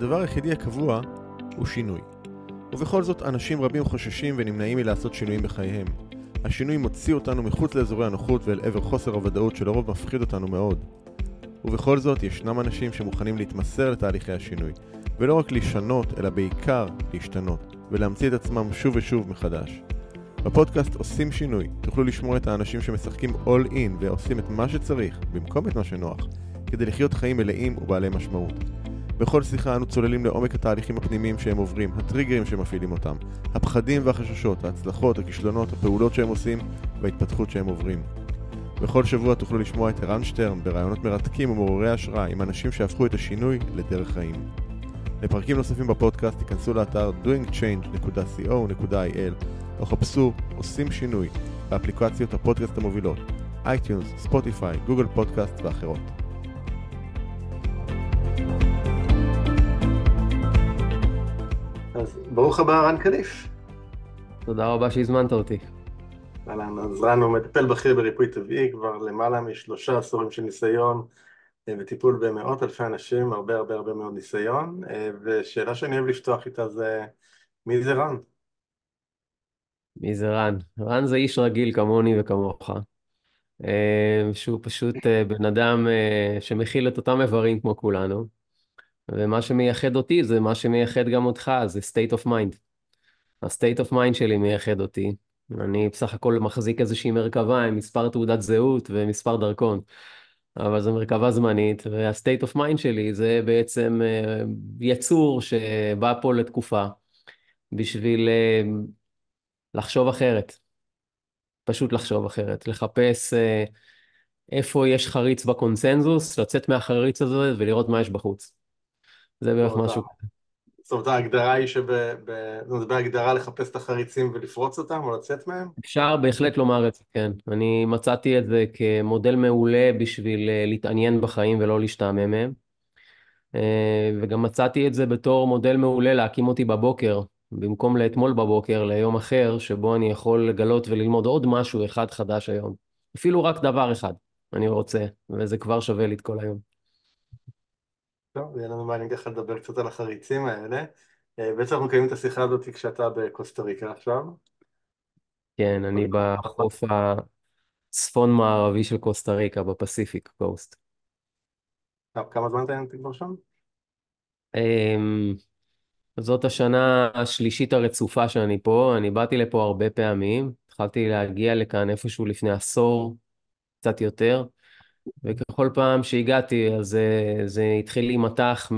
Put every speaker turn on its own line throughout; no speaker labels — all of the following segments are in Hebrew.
הדבר היחידי הקבוע הוא שינוי. ובכל זאת, אנשים רבים חוששים ונמנעים מלעשות שינויים בחייהם. השינוי מוציא אותנו מחוץ לאזורי הנוחות ואל עבר חוסר הוודאות שלרוב מפחיד אותנו מאוד. ובכל זאת, ישנם אנשים שמוכנים להתמסר לתהליכי השינוי, ולא רק לשנות, אלא בעיקר להשתנות, ולהמציא את עצמם שוב ושוב מחדש. בפודקאסט עושים שינוי, תוכלו לשמוע את האנשים שמשחקים אול אין ועושים את מה שצריך, במקום את מה שנוח, כדי לחיות חיים מלאים ובעלי משמעות. בכל שיחה אנו צוללים לעומק התהליכים הפנימיים שהם עוברים, הטריגרים שמפעילים אותם, הפחדים והחששות, ההצלחות, הכישלונות, הפעולות שהם עושים וההתפתחות שהם עוברים. בכל שבוע תוכלו לשמוע את ערן שטרן ברעיונות מרתקים ומעוררי השראה עם אנשים שהפכו את השינוי לדרך חיים. לפרקים נוספים בפודקאסט תיכנסו לאתר doingchange.co.il או חפשו עושים שינוי באפליקציות הפודקאסט המובילות, אייטיונס, ספוטיפיי, גוגל פודקאסט ואחרות. thank you
אז ברוך הבא, רן קדיף.
תודה רבה שהזמנת אותי.
אהלן, אז רן הוא מטפל בכיר בריפוי טבעי, כבר למעלה משלושה עשורים של ניסיון אה, וטיפול במאות אלפי אנשים, הרבה הרבה הרבה מאוד ניסיון, אה, ושאלה שאני אוהב לפתוח איתה זה, מי זה רן?
מי זה רן? רן זה איש רגיל כמוני וכמוך, אה, שהוא פשוט בן אדם שמכיל את אותם איברים כמו כולנו. ומה שמייחד אותי זה מה שמייחד גם אותך, זה state of mind. ה-state of mind שלי מייחד אותי. אני בסך הכל מחזיק איזושהי מרכבה עם מספר תעודת זהות ומספר דרכון, אבל זו מרכבה זמנית, וה-state of mind שלי זה בעצם אה, יצור שבא פה לתקופה בשביל אה, לחשוב אחרת. פשוט לחשוב אחרת, לחפש אה, איפה יש חריץ בקונסנזוס, לצאת מהחריץ הזה ולראות מה יש בחוץ. זה בערך משהו.
זאת אומרת, ההגדרה היא שב... זאת אומרת, בהגדרה לחפש את החריצים ולפרוץ אותם או לצאת מהם?
אפשר בהחלט לומר את זה, כן. אני מצאתי את זה כמודל מעולה בשביל אה, להתעניין בחיים ולא להשתעמם מהם. אה, וגם מצאתי את זה בתור מודל מעולה להקים אותי בבוקר, במקום לאתמול בבוקר, ליום אחר, שבו אני יכול לגלות וללמוד עוד משהו אחד חדש היום. אפילו רק דבר אחד אני רוצה, וזה כבר שווה לי את כל היום.
טוב, יהיה לנו מעניין ככה לדבר קצת על החריצים האלה. אה, בעצם אנחנו מקיימים את השיחה הזאת כשאתה בקוסטה ריקה עכשיו.
כן, אני בחוף הצפון-מערבי של קוסטה ריקה, בפסיפיק קוסט.
טוב, כמה זמן אתה כבר שם?
אמ, זאת השנה השלישית הרצופה שאני פה, אני באתי לפה הרבה פעמים, התחלתי להגיע לכאן איפשהו לפני עשור, קצת יותר. וככל פעם שהגעתי, אז זה, אה, זה התחיל להימתח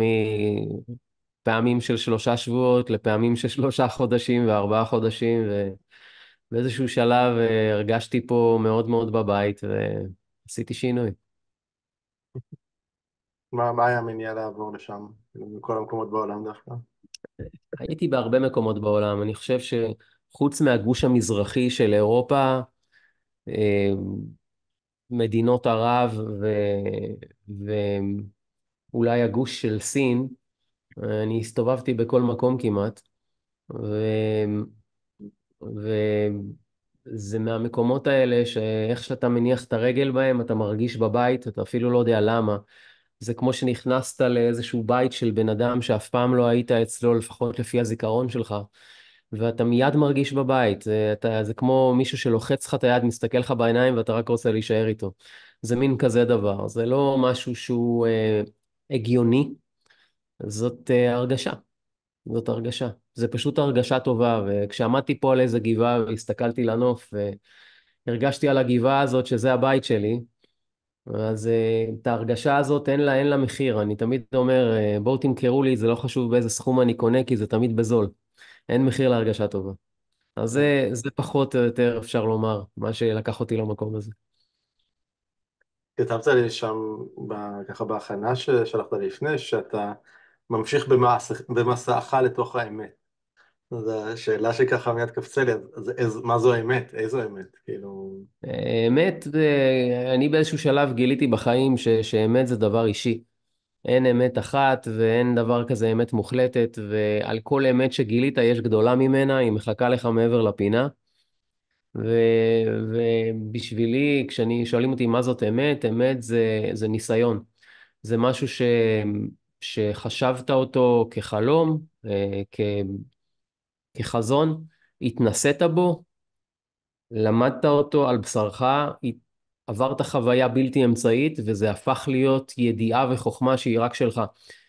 מפעמים של שלושה שבועות לפעמים של שלושה חודשים וארבעה חודשים, ובאיזשהו שלב אה, הרגשתי פה מאוד מאוד בבית, ועשיתי שינוי.
מה, מה היה המניע לעבור לשם, מכל המקומות בעולם דווקא?
הייתי בהרבה מקומות בעולם. אני חושב שחוץ מהגוש המזרחי של אירופה, אה, מדינות ערב ו... ואולי הגוש של סין, אני הסתובבתי בכל מקום כמעט, ו... וזה מהמקומות האלה שאיך שאתה מניח את הרגל בהם, אתה מרגיש בבית, אתה אפילו לא יודע למה. זה כמו שנכנסת לאיזשהו בית של בן אדם שאף פעם לא היית אצלו, לפחות לפי הזיכרון שלך. ואתה מיד מרגיש בבית, זה, אתה, זה כמו מישהו שלוחץ לך את היד, מסתכל לך בעיניים ואתה רק רוצה להישאר איתו. זה מין כזה דבר, זה לא משהו שהוא אה, הגיוני, זאת אה, הרגשה. זאת הרגשה. זה פשוט הרגשה טובה, וכשעמדתי פה על איזה גבעה והסתכלתי לנוף, והרגשתי על הגבעה הזאת שזה הבית שלי, אז uh, את ההרגשה הזאת אין לה, אין לה מחיר. אני תמיד אומר, uh, בואו תמכרו לי, זה לא חשוב באיזה סכום אני קונה, כי זה תמיד בזול. אין מחיר להרגשה טובה. אז זה, זה פחות או יותר, אפשר לומר, מה שלקח אותי למקום הזה.
כתבת לי שם, ב, ככה בהכנה ששלחת לי לפני, שאתה ממשיך במס, במסעך לתוך האמת. זו שאלה שככה מיד קפצה לי, אז, אז מה זו האמת? איזו כאילו... אה, אמת? כאילו...
אה, אמת, אני באיזשהו שלב גיליתי בחיים ש, שאמת זה דבר אישי. אין אמת אחת ואין דבר כזה אמת מוחלטת, ועל כל אמת שגילית יש גדולה ממנה, היא מחכה לך מעבר לפינה. ו, ובשבילי, כשאני, שואלים אותי מה זאת אמת, אמת זה, זה ניסיון. זה משהו ש, שחשבת אותו כחלום, אה, כ, כחזון, התנסית בו, למדת אותו על בשרך, הת, עברת חוויה בלתי אמצעית, וזה הפך להיות ידיעה וחוכמה שהיא רק שלך.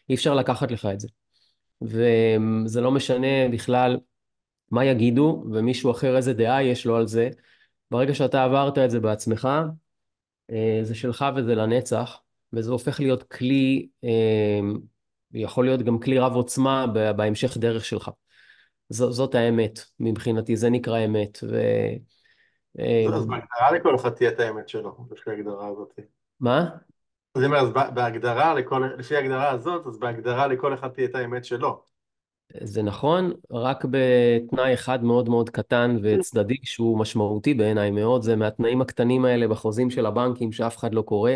אי אפשר לקחת לך את זה. וזה לא משנה בכלל מה יגידו, ומישהו אחר איזה דעה יש לו על זה. ברגע שאתה עברת את זה בעצמך, אה, זה שלך וזה לנצח, וזה הופך להיות כלי, אה, יכול להיות גם כלי רב עוצמה בהמשך דרך שלך. ז, זאת האמת מבחינתי, זה נקרא אמת. ו... אה, אז
בהגדרה לכל אחד תהיה את האמת שלו, לפי ההגדרה הזאת. מה? אז אם אז בהגדרה, לכל, לפי ההגדרה הזאת, אז בהגדרה לכל אחד תהיה את האמת שלו.
זה נכון, רק בתנאי אחד מאוד מאוד קטן וצדדי, שהוא משמעותי בעיניי מאוד, זה מהתנאים הקטנים האלה בחוזים של הבנקים שאף אחד לא קורא,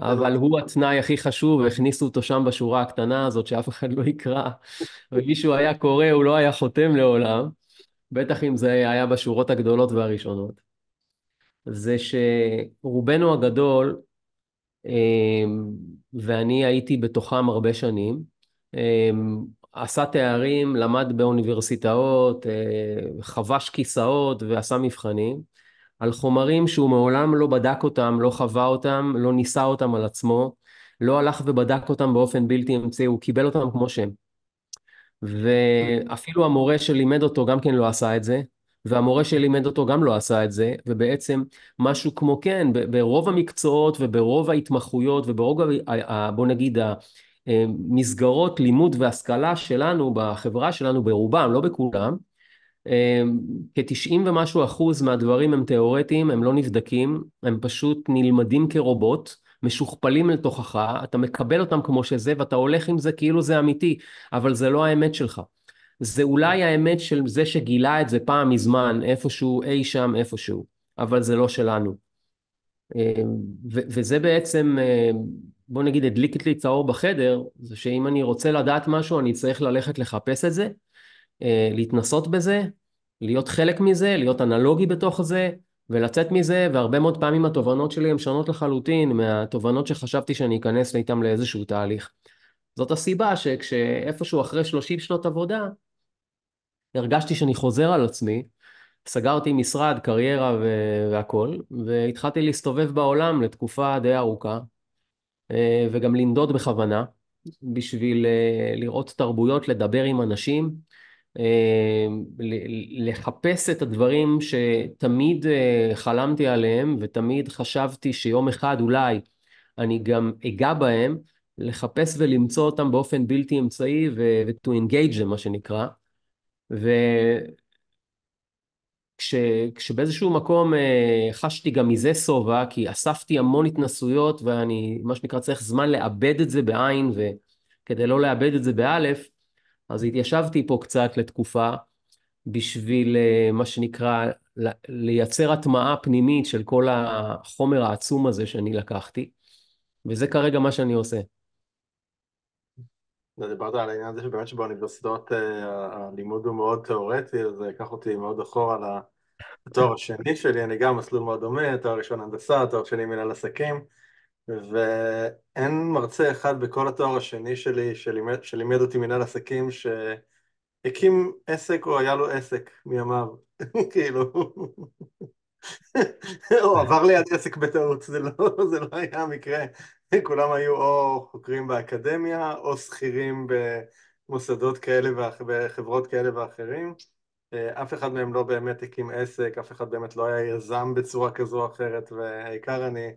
אבל הוא התנאי הכי חשוב, הכניסו אותו שם בשורה הקטנה הזאת שאף אחד לא יקרא, ומישהו היה קורא, הוא לא היה חותם לעולם, בטח אם זה היה בשורות הגדולות והראשונות. זה שרובנו הגדול, אמ, ואני הייתי בתוכם הרבה שנים, אמ, עשה תארים, למד באוניברסיטאות, אה, חבש כיסאות ועשה מבחנים על חומרים שהוא מעולם לא בדק אותם, לא חווה אותם, לא ניסה אותם על עצמו, לא הלך ובדק אותם באופן בלתי אמצעי, הוא קיבל אותם כמו שהם. ואפילו המורה שלימד אותו גם כן לא עשה את זה, והמורה שלימד אותו גם לא עשה את זה, ובעצם משהו כמו כן, ברוב המקצועות וברוב ההתמחויות וברוב, בוא נגיד, המסגרות אה, לימוד והשכלה שלנו בחברה שלנו ברובם, לא בכולם, אה, כ-90 ומשהו אחוז מהדברים הם תיאורטיים, הם לא נבדקים, הם פשוט נלמדים כרובוט, משוכפלים לתוכך, אתה מקבל אותם כמו שזה ואתה הולך עם זה כאילו זה אמיתי, אבל זה לא האמת שלך. זה אולי האמת של זה שגילה את זה פעם מזמן, איפשהו, אי שם, איפשהו, אבל זה לא שלנו. אמ, וזה בעצם, אמ, בוא נגיד, הדליק לי צהור בחדר, זה שאם אני רוצה לדעת משהו, אני צריך ללכת לחפש את זה, אה, להתנסות בזה, להיות חלק מזה, להיות אנלוגי בתוך זה, ולצאת מזה, והרבה מאוד פעמים התובנות שלי הן שונות לחלוטין מהתובנות שחשבתי שאני אכנס איתן לאיזשהו תהליך. זאת הסיבה שכשאיפשהו אחרי 30 שנות עבודה, הרגשתי שאני חוזר על עצמי, סגרתי משרד, קריירה ו- והכול, והתחלתי להסתובב בעולם לתקופה די ארוכה, אה, וגם לנדוד בכוונה, בשביל אה, לראות תרבויות, לדבר עם אנשים, אה, לחפש את הדברים שתמיד חלמתי עליהם, ותמיד חשבתי שיום אחד אולי אני גם אגע בהם, לחפש ולמצוא אותם באופן בלתי אמצעי ו-to engage, מה שנקרא. וכשבאיזשהו מקום אה, חשתי גם מזה שובע, כי אספתי המון התנסויות ואני, מה שנקרא, צריך זמן לאבד את זה בעין, וכדי לא לאבד את זה באלף, אז התיישבתי פה קצת לתקופה, בשביל אה, מה שנקרא, לייצר הטמעה פנימית של כל החומר העצום הזה שאני לקחתי, וזה כרגע מה שאני עושה. אתה
דיברת על העניין הזה שבאמת שבאוניברסיטאות אה, הלימוד הוא מאוד תיאורטי, אז זה אה, ייקח אותי מאוד אחורה לתואר השני שלי, אני גם מסלול מאוד דומה, תואר ראשון הנדסה, תואר שני מנהל עסקים, ואין מרצה אחד בכל התואר השני שלי שלימד, שלימד אותי מנהל עסקים שהקים עסק או היה לו עסק מימיו, כאילו. הוא עבר ליד עסק בטעות, זה לא, זה לא היה המקרה. כולם היו או חוקרים באקדמיה, או שכירים במוסדות כאלה וחברות כאלה ואחרים. אה, אף אחד מהם לא באמת הקים עסק, אף אחד באמת לא היה יזם בצורה כזו או אחרת, והעיקר אני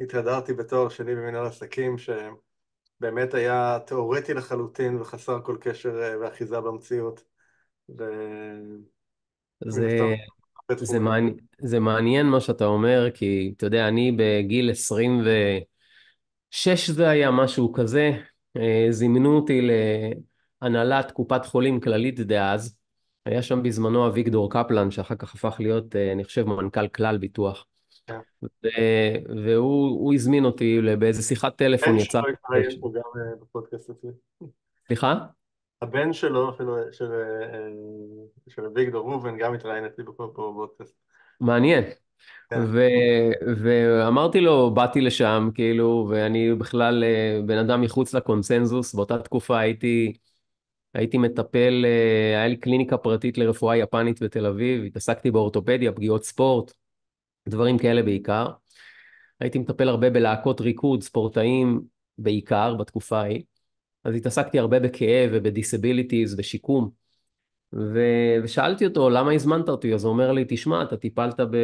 התהדרתי בתואר שני במנהל עסקים, שבאמת היה תיאורטי לחלוטין וחסר כל קשר אה, ואחיזה במציאות. ו...
זה... זה, מעני, זה מעניין מה שאתה אומר, כי אתה יודע, אני בגיל 26 זה היה משהו כזה, אה, זימנו אותי להנהלת קופת חולים כללית דאז, היה שם בזמנו אביגדור קפלן, שאחר כך הפך להיות, אה, אני חושב, מנכ"ל כלל ביטוח. כן. ו... והוא הזמין אותי באיזה שיחת טלפון יצא. אין
שום פה גם אה, בפודקאסט הזה. סליחה? הבן שלו, אה, של אביגדור ראובן, גם התראיין אצלי בפודקאסט.
מעניין. כן. ואמרתי לו, באתי לשם, כאילו, ואני בכלל אה, בן אדם מחוץ לקונסנזוס, באותה תקופה הייתי... הייתי מטפל, אה, היה לי קליניקה פרטית לרפואה יפנית בתל אביב, התעסקתי באורתופדיה, פגיעות ספורט, דברים כאלה בעיקר. הייתי מטפל הרבה בלהקות ריקוד, ספורטאים בעיקר בתקופה ההיא. אז התעסקתי הרבה בכאב ובדיסביליטיז ושיקום. ו... ושאלתי אותו, למה הזמנת אותי? אז הוא אומר לי, תשמע, אתה טיפלת ב...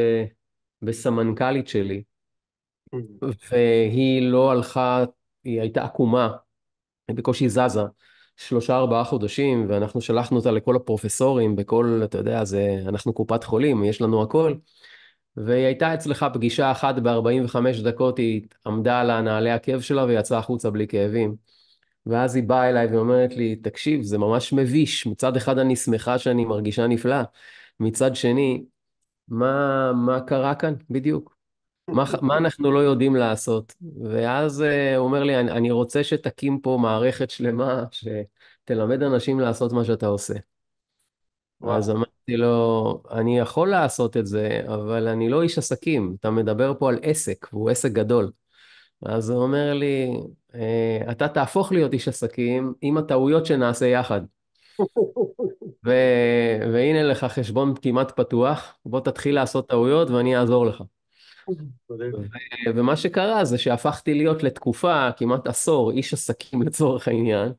בסמנכלית שלי, mm. והיא לא הלכה, היא הייתה עקומה, היא בקושי זזה. שלושה ארבעה חודשים ואנחנו שלחנו אותה לכל הפרופסורים בכל אתה יודע זה אנחנו קופת חולים יש לנו הכל. והיא הייתה אצלך פגישה אחת ב-45 דקות היא עמדה על הנעלי הכאב שלה ויצאה החוצה בלי כאבים. ואז היא באה אליי ואומרת לי, תקשיב, זה ממש מביש. מצד אחד אני שמחה שאני מרגישה נפלאה, מצד שני, מה, מה קרה כאן בדיוק? מה, מה אנחנו לא יודעים לעשות? ואז אה, הוא אומר לי, אני, אני רוצה שתקים פה מערכת שלמה שתלמד אנשים לעשות מה שאתה עושה. וואו. אז אמרתי לו, אני יכול לעשות את זה, אבל אני לא איש עסקים, אתה מדבר פה על עסק, והוא עסק גדול. אז הוא אומר לי, אה, אתה תהפוך להיות איש עסקים עם הטעויות שנעשה יחד. ו- והנה לך חשבון כמעט פתוח, בוא תתחיל לעשות טעויות ואני אעזור לך. ו- ומה שקרה זה שהפכתי להיות לתקופה, כמעט עשור, איש עסקים לצורך העניין,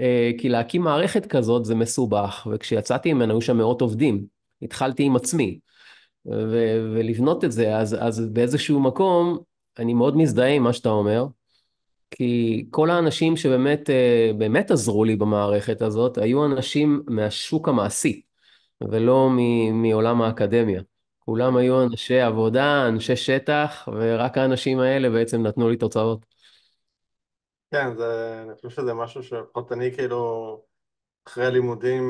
אה, כי להקים מערכת כזאת זה מסובך, וכשיצאתי ממנה היו שם מאות עובדים, התחלתי עם עצמי. ו- ולבנות את זה, אז, אז באיזשהו מקום, אני מאוד מזדהה עם מה שאתה אומר, כי כל האנשים שבאמת אה, באמת עזרו לי במערכת הזאת, היו אנשים מהשוק המעשי, ולא מ- מעולם האקדמיה. כולם היו אנשי עבודה, אנשי שטח, ורק האנשים האלה בעצם נתנו לי תוצאות.
כן, זה, אני חושב שזה משהו שלפחות אני כאילו, אחרי הלימודים,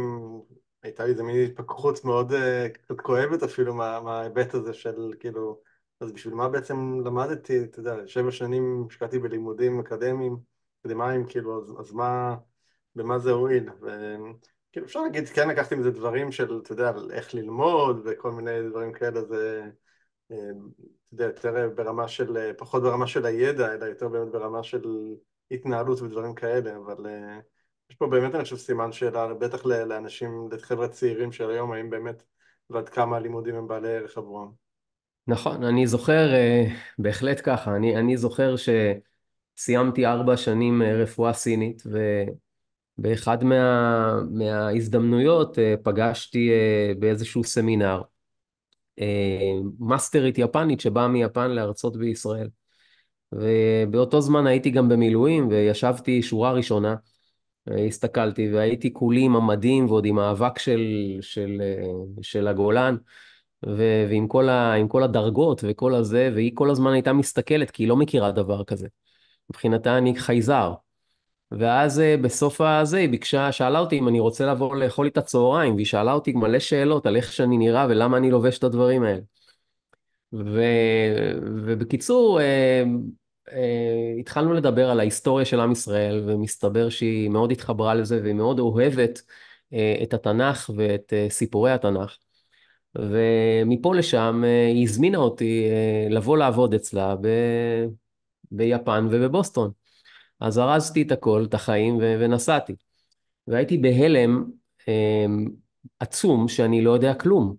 הייתה לי איזה מין התפכחות מאוד אה, קצת כואבת אפילו מההיבט מה הזה של כאילו... אז בשביל מה בעצם למדתי, אתה יודע, שבע שנים השקעתי בלימודים אקדמיים, אקדמיים, כאילו, אז, אז מה, במה זה הועיל? וכאילו, אפשר להגיד, כן לקחתי מזה דברים של, אתה יודע, איך ללמוד וכל מיני דברים כאלה, זה, אה, אתה יודע, יותר ברמה של, אה, פחות ברמה של הידע, אלא יותר באמת ברמה של התנהלות ודברים כאלה, אבל אה, יש פה באמת, אני חושב, סימן שאלה, בטח לאנשים, לחבר'ה צעירים של היום, האם באמת ועד כמה הלימודים הם בעלי ערך עבורם.
נכון, אני זוכר, אה, בהחלט ככה, אני, אני זוכר שסיימתי ארבע שנים אה, רפואה סינית, ובאחד מה, מההזדמנויות אה, פגשתי באיזשהו סמינר, מאסטרית יפנית שבאה מיפן לארצות בישראל. ובאותו זמן הייתי גם במילואים, וישבתי שורה ראשונה, הסתכלתי, והייתי כולי עם המדים ועוד עם האבק של, של, של הגולן. ו- ועם כל, ה- כל הדרגות וכל הזה, והיא כל הזמן הייתה מסתכלת, כי היא לא מכירה דבר כזה. מבחינתה אני חייזר. ואז אה, בסוף הזה היא ביקשה, שאלה אותי אם אני רוצה לבוא לאכול איתה צהריים, והיא שאלה אותי מלא שאלות על איך שאני נראה ולמה אני לובש את הדברים האלה. ו... ובקיצור, אה, אה, התחלנו לדבר על ההיסטוריה של עם ישראל, ומסתבר שהיא מאוד התחברה לזה והיא מאוד אוהבת אה, את התנ"ך ואת אה, סיפורי התנ"ך. ומפה לשם אה, היא הזמינה אותי אה, לבוא לעבוד אצלה ב... ביפן ובבוסטון. אז ארזתי את הכל, את החיים, ו... ונסעתי. והייתי בהלם אה, עצום שאני לא יודע כלום.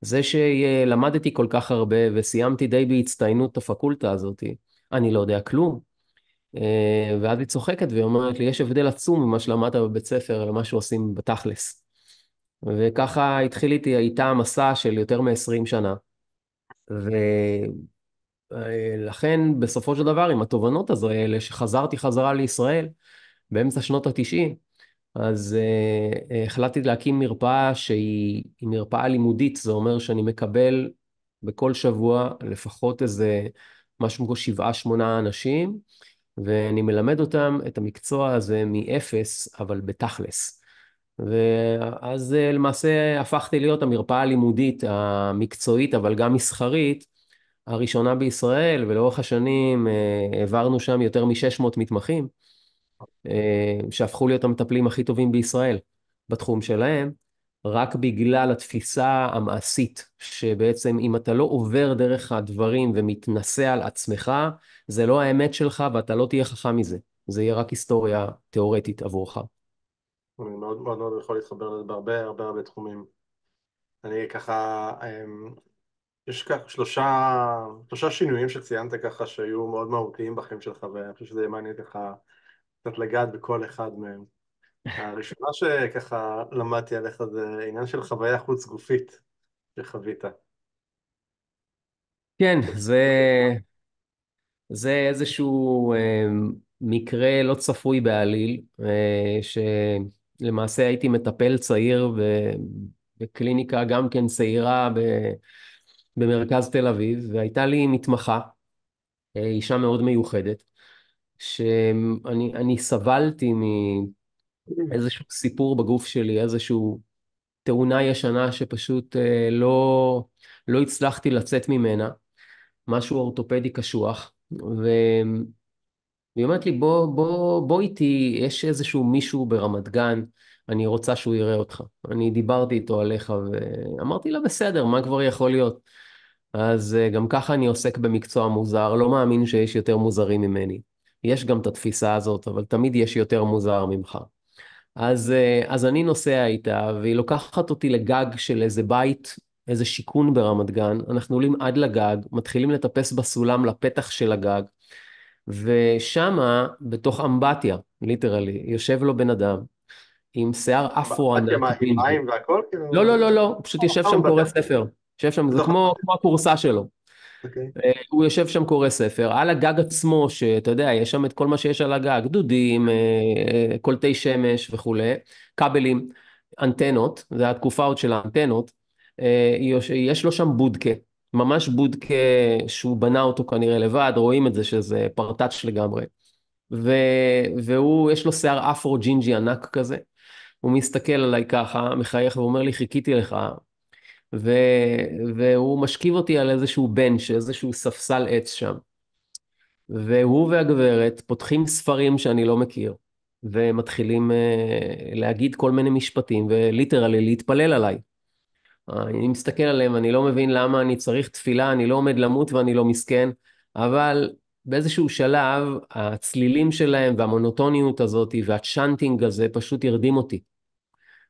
זה שלמדתי כל כך הרבה וסיימתי די בהצטיינות את הפקולטה הזאת, אני לא יודע כלום. ואז היא צוחקת והיא אומרת לי, יש הבדל עצום ממה שלמדת בבית ספר למה שעושים בתכלס. וככה התחיל איתי, הייתה המסע של יותר מ-20 שנה. ולכן אה, בסופו של דבר עם התובנות הזו, האלה שחזרתי חזרה לישראל באמצע שנות התשעים, אז uh, uh, החלטתי להקים מרפאה שהיא מרפאה לימודית, זה אומר שאני מקבל בכל שבוע לפחות איזה משהו כמו שבעה שמונה אנשים ואני מלמד אותם את המקצוע הזה מאפס אבל בתכלס. ואז אה, למעשה הפכתי להיות המרפאה הלימודית המקצועית, אבל גם מסחרית, הראשונה בישראל, ולאורך השנים אה, העברנו שם יותר מ-600 מתמחים, אה, שהפכו להיות המטפלים הכי טובים בישראל בתחום שלהם, רק בגלל התפיסה המעשית, שבעצם אם אתה לא עובר דרך הדברים ומתנסה על עצמך, זה לא האמת שלך ואתה לא תהיה חכם מזה. זה יהיה רק היסטוריה תיאורטית עבורך.
אני מאוד מאוד מאוד יכול להתחבר לזה בהרבה הרבה הרבה תחומים. אני ככה, אמ, יש ככה שלושה, שלושה שינויים שציינת ככה שהיו מאוד מהותיים בחיים שלך ואני חושב שזה מעניין ככה קצת לגעת בכל אחד מהם. הראשונה שככה למדתי עליך זה עניין של חוויה חוץ גופית שחווית.
כן, זה, זה איזשהו אמ, מקרה לא צפוי בעליל, אה, ש... למעשה הייתי מטפל צעיר בקליניקה גם כן צעירה במרכז תל אביב, והייתה לי מתמחה, אה, אישה מאוד מיוחדת, שאני סבלתי מאיזשהו סיפור בגוף שלי, איזושהי תאונה ישנה שפשוט אה, לא, לא הצלחתי לצאת ממנה, משהו אורתופדי קשוח, ו... והיא אומרת לי, בוא, בוא, בוא איתי, יש איזשהו מישהו ברמת גן, אני רוצה שהוא יראה אותך. אני דיברתי איתו עליך ואמרתי לה, בסדר, מה כבר יכול להיות? אז אה, גם ככה אני עוסק במקצוע מוזר, לא מאמין שיש יותר מוזרים ממני. יש גם את התפיסה הזאת, אבל תמיד יש יותר מוזר ממך. אז, אה, אז אני נוסע איתה, והיא לוקחת אותי לגג של איזה בית, איזה שיכון ברמת גן, אנחנו עולים עד לגג, מתחילים לטפס בסולם לפתח של הגג, ושמה, בתוך אמבטיה, ליטרלי, יושב לו בן אדם עם שיער אפרו ענק. אמבטיה מה, עם מים והכל? כאילו? לא, לא, לא, לא, פשוט אה, יושב אוקיי. שם קורא ספר. יושב שם, זה כמו הכורסה שלו. אוקיי. אה, הוא יושב שם קורא ספר, על הגג עצמו, שאתה יודע, יש שם את כל מה שיש על הגג, דודים, אה, קולטי שמש וכולי, כבלים, אנטנות, זה התקופה עוד של האנטנות, יש לו שם בודקה, ממש בודקה שהוא בנה אותו כנראה לבד, רואים את זה שזה פרטאץ' לגמרי. ו... והוא, יש לו שיער אפרו ג'ינג'י ענק כזה. הוא מסתכל עליי ככה, מחייך ואומר לי, חיכיתי לך. ו... והוא משכיב אותי על איזשהו בנץ', איזשהו ספסל עץ שם. והוא והגברת פותחים ספרים שאני לא מכיר, ומתחילים uh, להגיד כל מיני משפטים, וליטרלי להתפלל עליי. אני מסתכל עליהם, אני לא מבין למה אני צריך תפילה, אני לא עומד למות ואני לא מסכן, אבל באיזשהו שלב הצלילים שלהם והמונוטוניות הזאת והצ'אנטינג הזה פשוט ירדים אותי.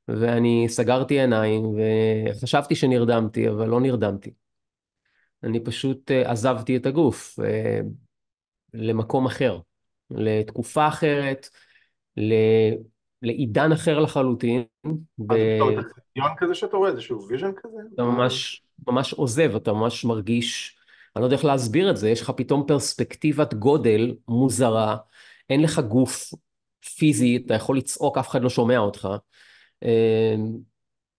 ואני סגרתי עיניים וחשבתי שנרדמתי, אבל לא נרדמתי. אני פשוט אה, עזבתי את הגוף אה, למקום אחר, לתקופה אחרת, לעידן אחר לחלוטין. מה זה פתאום, איזה
סרטיון כזה שאתה רואה, איזשהו ויז'ן כזה?
אתה ממש, ממש עוזב, אתה ממש מרגיש, אני לא יודע איך להסביר את זה, יש לך פתאום פרספקטיבת גודל מוזרה, אין לך גוף פיזי, אתה יכול לצעוק, אף אחד לא שומע אותך. אמ,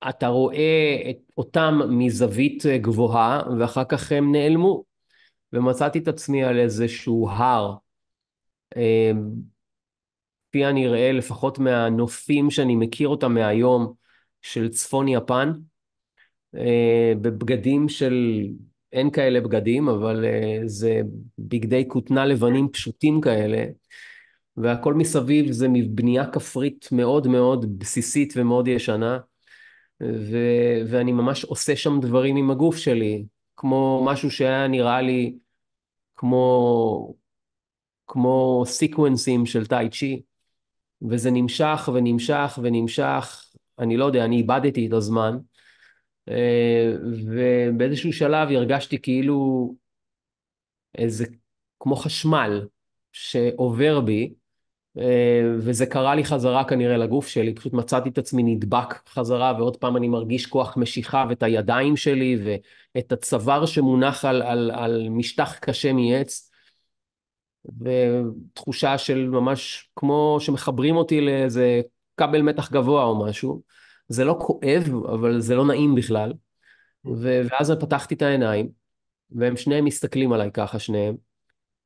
אתה רואה את אותם מזווית גבוהה, ואחר כך הם נעלמו. ומצאתי את עצמי על איזשהו הר. אמ, משפיע נראה, לפחות מהנופים שאני מכיר אותם מהיום, של צפון יפן, אה, בבגדים של, אין כאלה בגדים, אבל אה, זה בגדי כותנה לבנים פשוטים כאלה, והכל מסביב זה מבנייה כפרית מאוד מאוד בסיסית ומאוד ישנה, ו, ואני ממש עושה שם דברים עם הגוף שלי, כמו משהו שהיה נראה לי כמו, כמו סיקוונסים של טאי צ'י. וזה נמשך ונמשך ונמשך, אני לא יודע, אני איבדתי את הזמן, אה, ובאיזשהו שלב הרגשתי כאילו איזה, כמו חשמל שעובר בי, אה, וזה קרה לי חזרה כנראה לגוף שלי, פשוט מצאתי את עצמי נדבק חזרה, ועוד פעם אני מרגיש כוח משיכה ואת הידיים שלי ואת הצוואר שמונח על, על, על משטח קשה מעץ. ותחושה של ממש כמו שמחברים אותי לאיזה כבל מתח גבוה או משהו. זה לא כואב, אבל זה לא נעים בכלל. ו- ואז פתחתי את העיניים, והם שניהם מסתכלים עליי ככה, שניהם.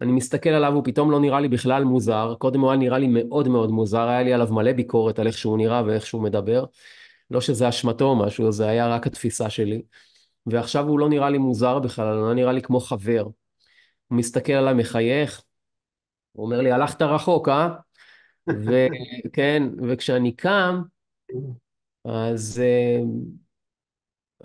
אני מסתכל עליו, הוא פתאום לא נראה לי בכלל מוזר. קודם הוא היה נראה לי מאוד מאוד מוזר, היה לי עליו מלא ביקורת על איך שהוא נראה ואיך שהוא מדבר. לא שזה אשמתו או משהו, זה היה רק התפיסה שלי. ועכשיו הוא לא נראה לי מוזר בכלל, הוא לא נראה לי כמו חבר. הוא מסתכל עליי, מחייך, הוא אומר לי, הלכת רחוק, אה? וכן, וכשאני קם, אז uh,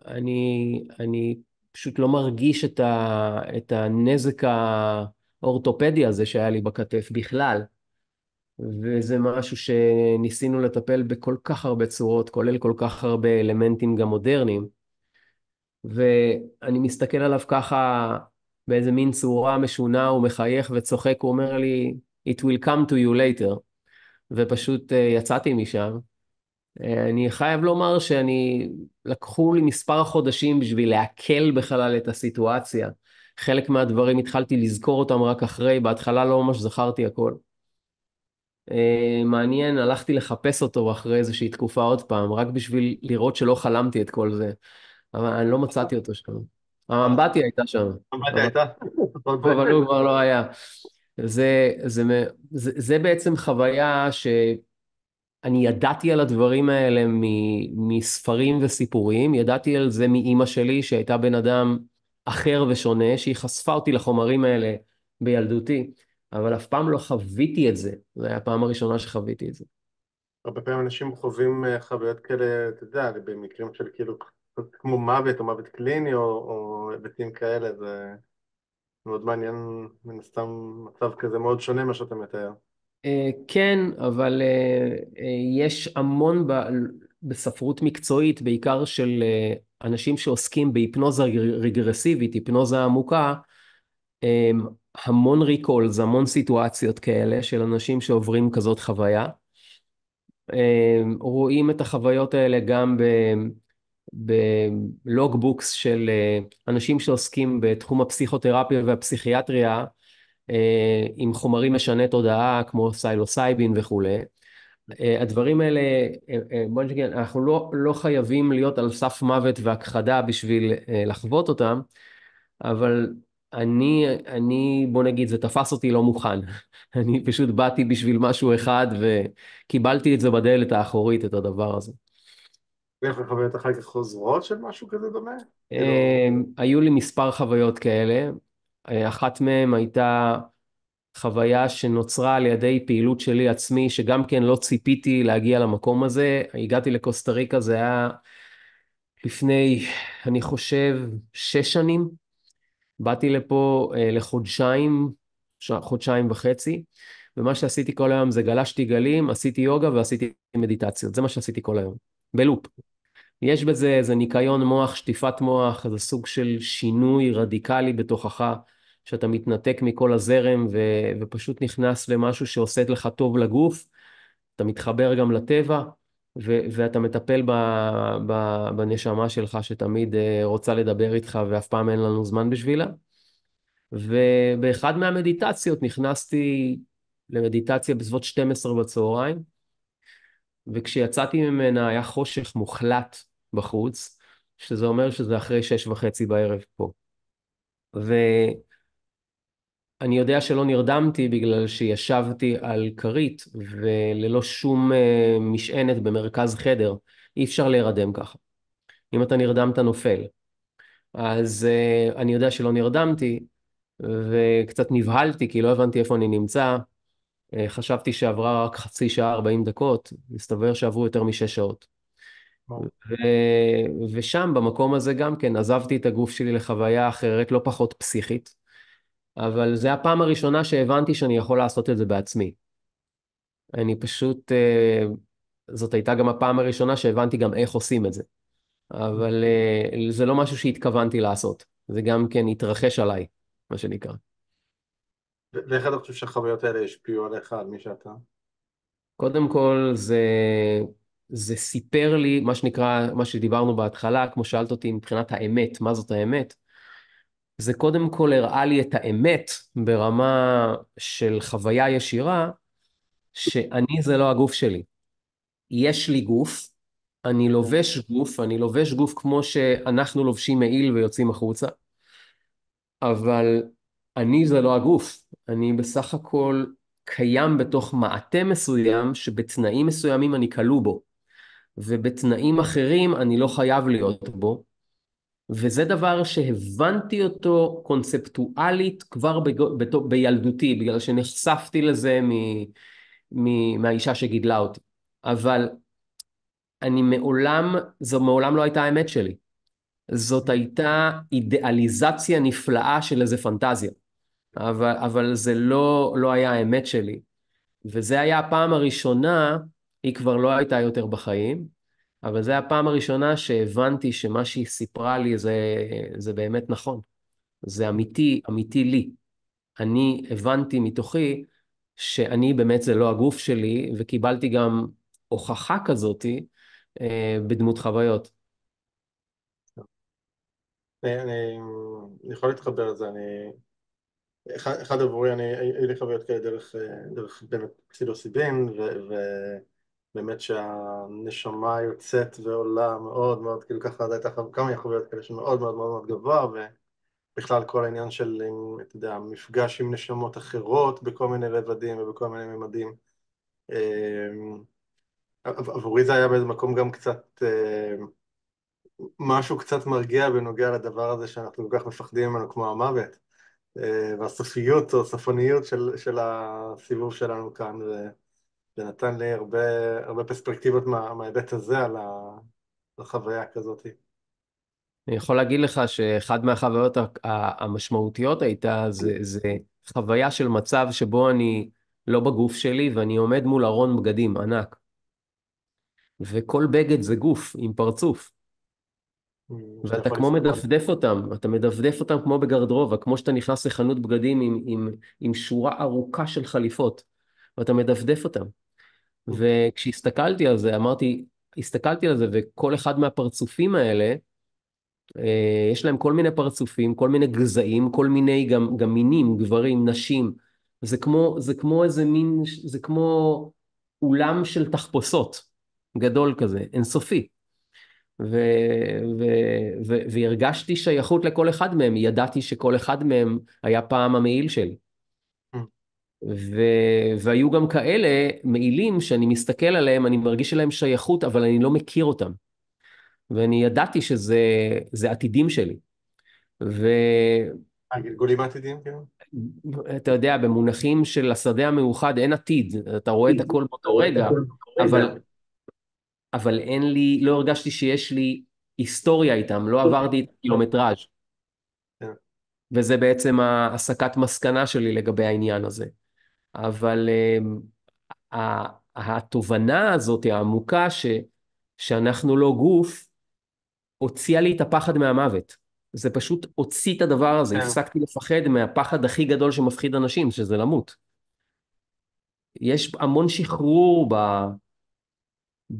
אני, אני פשוט לא מרגיש את, ה, את הנזק האורתופדי הזה שהיה לי בכתף בכלל. וזה משהו שניסינו לטפל בכל כך הרבה צורות, כולל כל כך הרבה אלמנטים גם מודרניים. ואני מסתכל עליו ככה באיזה מין צורה משונה, הוא מחייך וצוחק, הוא אומר לי, It will come to you later. ופשוט uh, יצאתי משם. Uh, אני חייב לומר שאני, לקחו לי מספר חודשים בשביל לעכל בכלל את הסיטואציה. חלק מהדברים התחלתי לזכור אותם רק אחרי, בהתחלה לא ממש זכרתי הכל. Uh, מעניין, הלכתי לחפש אותו אחרי איזושהי תקופה עוד פעם, רק בשביל לראות שלא חלמתי את כל זה. אבל אני לא מצאתי אותו שם. האמבטיה הייתה שם. האמבטיה הייתה?
אבל הוא כבר לא
היה. זה, זה, זה, זה בעצם חוויה שאני ידעתי על הדברים האלה מ, מספרים וסיפורים, ידעתי על זה מאימא שלי שהייתה בן אדם אחר ושונה, שהיא חשפה אותי לחומרים האלה בילדותי, אבל אף פעם לא חוויתי את זה, זו הייתה הפעם הראשונה שחוויתי את זה.
הרבה פעמים אנשים חווים אה, חוויות כאלה, אתה יודע, במקרים של כאילו כמו מוות או מוות קליני או היבטים כאלה, זה מאוד מעניין, מן הסתם מצב כזה מאוד שונה ממה שאתה מתאר.
אה, כן, אבל אה, אה, יש המון בספרות מקצועית, בעיקר של אנשים שעוסקים בהיפנוזה רגרסיבית, היפנוזה עמוקה, המון ריקולס, המון סיטואציות כאלה של אנשים שעוברים כזאת חוויה. רואים את החוויות האלה גם בלוגבוקס של אה, אנשים שעוסקים בתחום הפסיכותרפיה והפסיכיאטריה אה, עם חומרים משני תודעה כמו סיילוסייבין וכולי. אה, הדברים האלה, בוא נגיד, אנחנו לא, לא חייבים להיות על סף מוות והכחדה בשביל לחוות אותם, אבל אני, אני, בוא נגיד, זה תפס אותי לא מוכן. אני פשוט באתי בשביל משהו אחד וקיבלתי את זה בדלת האחורית, את הדבר הזה.
איך לחוויות אחר כך חוזרות של משהו כזה דומה? אה,
כאילו- היו לי מספר חוויות כאלה. אה, אחת מהן הייתה חוויה שנוצרה על ידי פעילות שלי עצמי, שגם כן לא ציפיתי להגיע למקום הזה. הגעתי לקוסטה ריקה, זה היה לפני, אני חושב, שש שנים. באתי לפה אה, לחודשיים, ש... חודשיים וחצי. ומה שעשיתי כל היום זה גלשתי גלים, עשיתי יוגה ועשיתי מדיטציות, זה מה שעשיתי כל היום, בלופ. יש בזה איזה ניקיון מוח, שטיפת מוח, איזה סוג של שינוי רדיקלי בתוכך, שאתה מתנתק מכל הזרם ו- ופשוט נכנס למשהו שעושה לך טוב לגוף, אתה מתחבר גם לטבע, ו- ואתה מטפל ב- ב- בנשמה שלך שתמיד אה, רוצה לדבר איתך ואף פעם אין לנו זמן בשבילה. ובאחד מהמדיטציות נכנסתי למדיטציה בסביבות 12 בצהריים, וכשיצאתי ממנה היה חושך מוחלט בחוץ, שזה אומר שזה אחרי שש וחצי בערב פה. ואני יודע שלא נרדמתי בגלל שישבתי על כרית וללא שום אה, משענת במרכז חדר. אי אפשר להירדם ככה. אם אתה נרדם אתה נופל. אז אה, אני יודע שלא נרדמתי, וקצת נבהלתי כי לא הבנתי איפה אני נמצא, אה, חשבתי שעברה רק חצי שעה, 40 דקות, מסתבר שעברו יותר משש שעות. ו... ושם, במקום הזה גם כן, עזבתי את הגוף שלי לחוויה אחרת, לא פחות פסיכית, אבל זו הפעם הראשונה שהבנתי שאני יכול לעשות את זה בעצמי. אני פשוט, אה, זאת הייתה גם הפעם הראשונה שהבנתי גם איך עושים את זה. אבל אה, זה לא משהו שהתכוונתי לעשות, זה גם כן התרחש עליי, מה שנקרא.
ואיך אתה חושב שהחוויות האלה השפיעו עליך, על מי שאתה?
קודם כל זה, זה סיפר לי, מה שנקרא, מה שדיברנו בהתחלה, כמו שאלת אותי מבחינת האמת, מה זאת האמת? זה קודם כל הראה לי את האמת ברמה של חוויה ישירה, שאני זה לא הגוף שלי. יש לי גוף, אני לובש גוף, אני לובש גוף כמו שאנחנו לובשים מעיל ויוצאים החוצה, אבל אני זה לא הגוף. אני בסך הכל קיים בתוך מעטה מסוים שבתנאים מסוימים אני כלוא בו, ובתנאים אחרים אני לא חייב להיות בו, וזה דבר שהבנתי אותו קונספטואלית כבר בג... בת... בילדותי, בגלל שנחשפתי לזה מ... מ... מהאישה שגידלה אותי. אבל אני מעולם, זו מעולם לא הייתה האמת שלי. זאת הייתה אידיאליזציה נפלאה של איזה פנטזיה. אבל, אבל זה לא, לא היה האמת שלי. וזה היה הפעם הראשונה, היא כבר לא הייתה יותר בחיים, אבל זה היה הפעם הראשונה שהבנתי שמה שהיא סיפרה לי זה, זה באמת נכון. זה אמיתי, אמיתי לי. אני הבנתי מתוכי שאני באמת זה לא הגוף שלי, וקיבלתי גם הוכחה כזאתי אה, בדמות חוויות.
אני, אני יכול להתחבר לזה, אני... אחד, עבורי, אני, היו לי חוויות כאלה דרך, דרך באמת פסילוסיבין, ובאמת שהנשמה יוצאת ועולה מאוד מאוד, כאילו ככה, זה הייתה כמה חוויות כאלה שמאוד מאוד מאוד מאוד גבוה, ובכלל כל העניין של, אתה יודע, מפגש עם נשמות אחרות בכל מיני רבדים ובכל מיני ממדים. אמ, עבורי זה היה באיזה מקום גם קצת... אה, משהו קצת מרגיע בנוגע לדבר הזה שאנחנו כל כך מפחדים ממנו כמו המוות. אה, והסופיות או סופוניות של, של הסיבוב שלנו כאן, וזה נתן לי הרבה, הרבה פרספקטיבות מה, מההיבט הזה על החוויה כזאת.
אני יכול להגיד לך שאחד מהחוויות המשמעותיות הייתה, זה, זה חוויה של מצב שבו אני לא בגוף שלי ואני עומד מול ארון בגדים ענק. וכל בגד זה גוף עם פרצוף. ואתה כמו מדפדף אותם, אתה מדפדף אותם כמו בגרדרובה, כמו שאתה נכנס לחנות בגדים עם, עם, עם שורה ארוכה של חליפות, ואתה מדפדף אותם. אוקיי. וכשהסתכלתי על זה, אמרתי, הסתכלתי על זה, וכל אחד מהפרצופים האלה, אה, יש להם כל מיני פרצופים, כל מיני גזעים, כל מיני גם, גם מינים, גברים, נשים. זה כמו, זה כמו איזה מין, זה כמו אולם של תחפושות, גדול כזה, אינסופי. ו- ו- ו- והרגשתי שייכות לכל אחד מהם, ידעתי שכל אחד מהם היה פעם המעיל שלי. Mm. ו- והיו גם כאלה מעילים שאני מסתכל עליהם, אני מרגיש אליהם שייכות, אבל אני לא מכיר אותם. ואני ידעתי שזה עתידים שלי. ו...
הגלגולים העתידים, כאילו?
אתה יודע, במונחים של השדה המאוחד אין עתיד, אתה רואה את הכל באותו רגע, אבל... אבל אין לי, לא הרגשתי שיש לי היסטוריה איתם, לא עברתי את הקילומטראז'. כן. וזה בעצם הסקת מסקנה שלי לגבי העניין הזה. אבל אמ, התובנה הזאת העמוקה ש, שאנחנו לא גוף, הוציאה לי את הפחד מהמוות. זה פשוט הוציא את הדבר הזה, כן. הפסקתי לפחד מהפחד הכי גדול שמפחיד אנשים, שזה למות. יש המון שחרור ב...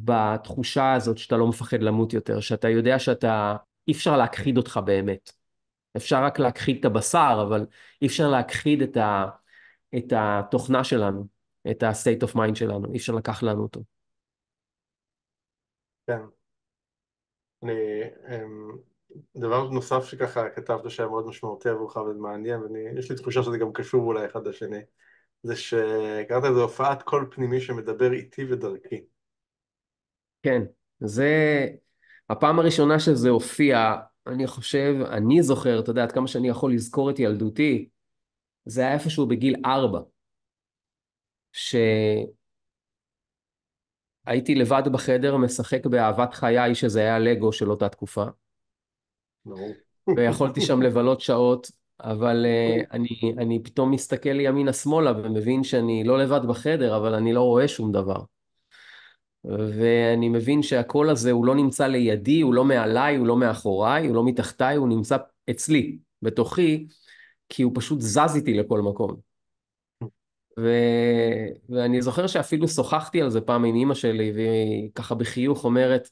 בתחושה הזאת שאתה לא מפחד למות יותר, שאתה יודע שאתה, אי אפשר להכחיד אותך באמת. אפשר רק להכחיד את הבשר, אבל אי אפשר להכחיד את, ה, את התוכנה שלנו, את ה-state of mind שלנו, אי אפשר לקח לנו אותו.
כן. אני, אמ, דבר נוסף שככה כתבת שהיה מאוד משמעותי עבורך ומעניין, ויש לי תחושה שזה גם קשור אולי אחד לשני, זה שקראת לזה הופעת קול פנימי שמדבר איתי ודרכי.
כן, זה... הפעם הראשונה שזה הופיע, אני חושב, אני זוכר, אתה יודע, עד כמה שאני יכול לזכור את ילדותי, זה היה איפשהו בגיל ארבע. שהייתי לבד בחדר משחק באהבת חיי, שזה היה לגו של אותה תקופה. ויכולתי שם לבלות שעות, אבל uh, אני, אני פתאום מסתכל ימינה-שמאלה ומבין שאני לא לבד בחדר, אבל אני לא רואה שום דבר. ואני מבין שהקול הזה הוא לא נמצא לידי, הוא לא מעליי, הוא לא מאחוריי, הוא לא מתחתיי, הוא נמצא אצלי, בתוכי, כי הוא פשוט זז איתי לכל מקום. ו... ואני זוכר שאפילו שוחחתי על זה פעם עם אימא שלי, והיא ככה בחיוך אומרת,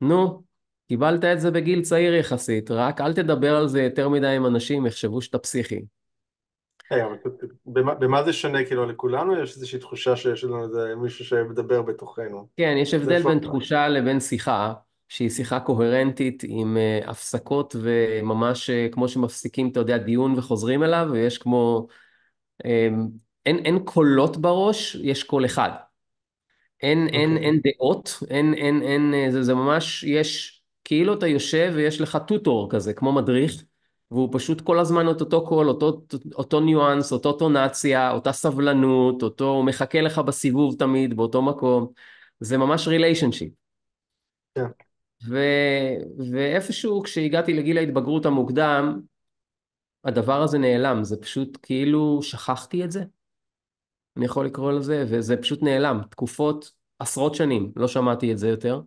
נו, קיבלת את זה בגיל צעיר יחסית, רק אל תדבר על זה יותר מדי עם אנשים, יחשבו שאתה פסיכי.
כן, במה זה שונה? כאילו לכולנו יש איזושהי תחושה שיש לנו איזה מישהו שמדבר בתוכנו. כן, יש הבדל בין
תחושה לבין שיחה, שהיא שיחה קוהרנטית עם אה, הפסקות וממש אה, כמו שמפסיקים, אתה יודע, דיון וחוזרים אליו, ויש כמו... אמ, אין, אין קולות בראש, יש קול אחד. אין, okay. אין, אוקיי. אין דעות, אין, אין, אין, אה, זה, זה ממש, יש, כאילו אתה יושב ויש לך טוטור כזה, כמו מדריך, והוא פשוט כל הזמן את אותו קול, אותו, אותו ניואנס, אותו טונציה, אותה סבלנות, אותו, הוא מחכה לך בסיבוב תמיד, באותו מקום. זה ממש ריליישנשיפ. Yeah. כן. ואיפשהו כשהגעתי לגיל ההתבגרות המוקדם, הדבר הזה נעלם, זה פשוט כאילו שכחתי את זה, אני יכול לקרוא לזה, וזה פשוט נעלם. תקופות, עשרות שנים לא שמעתי את זה יותר,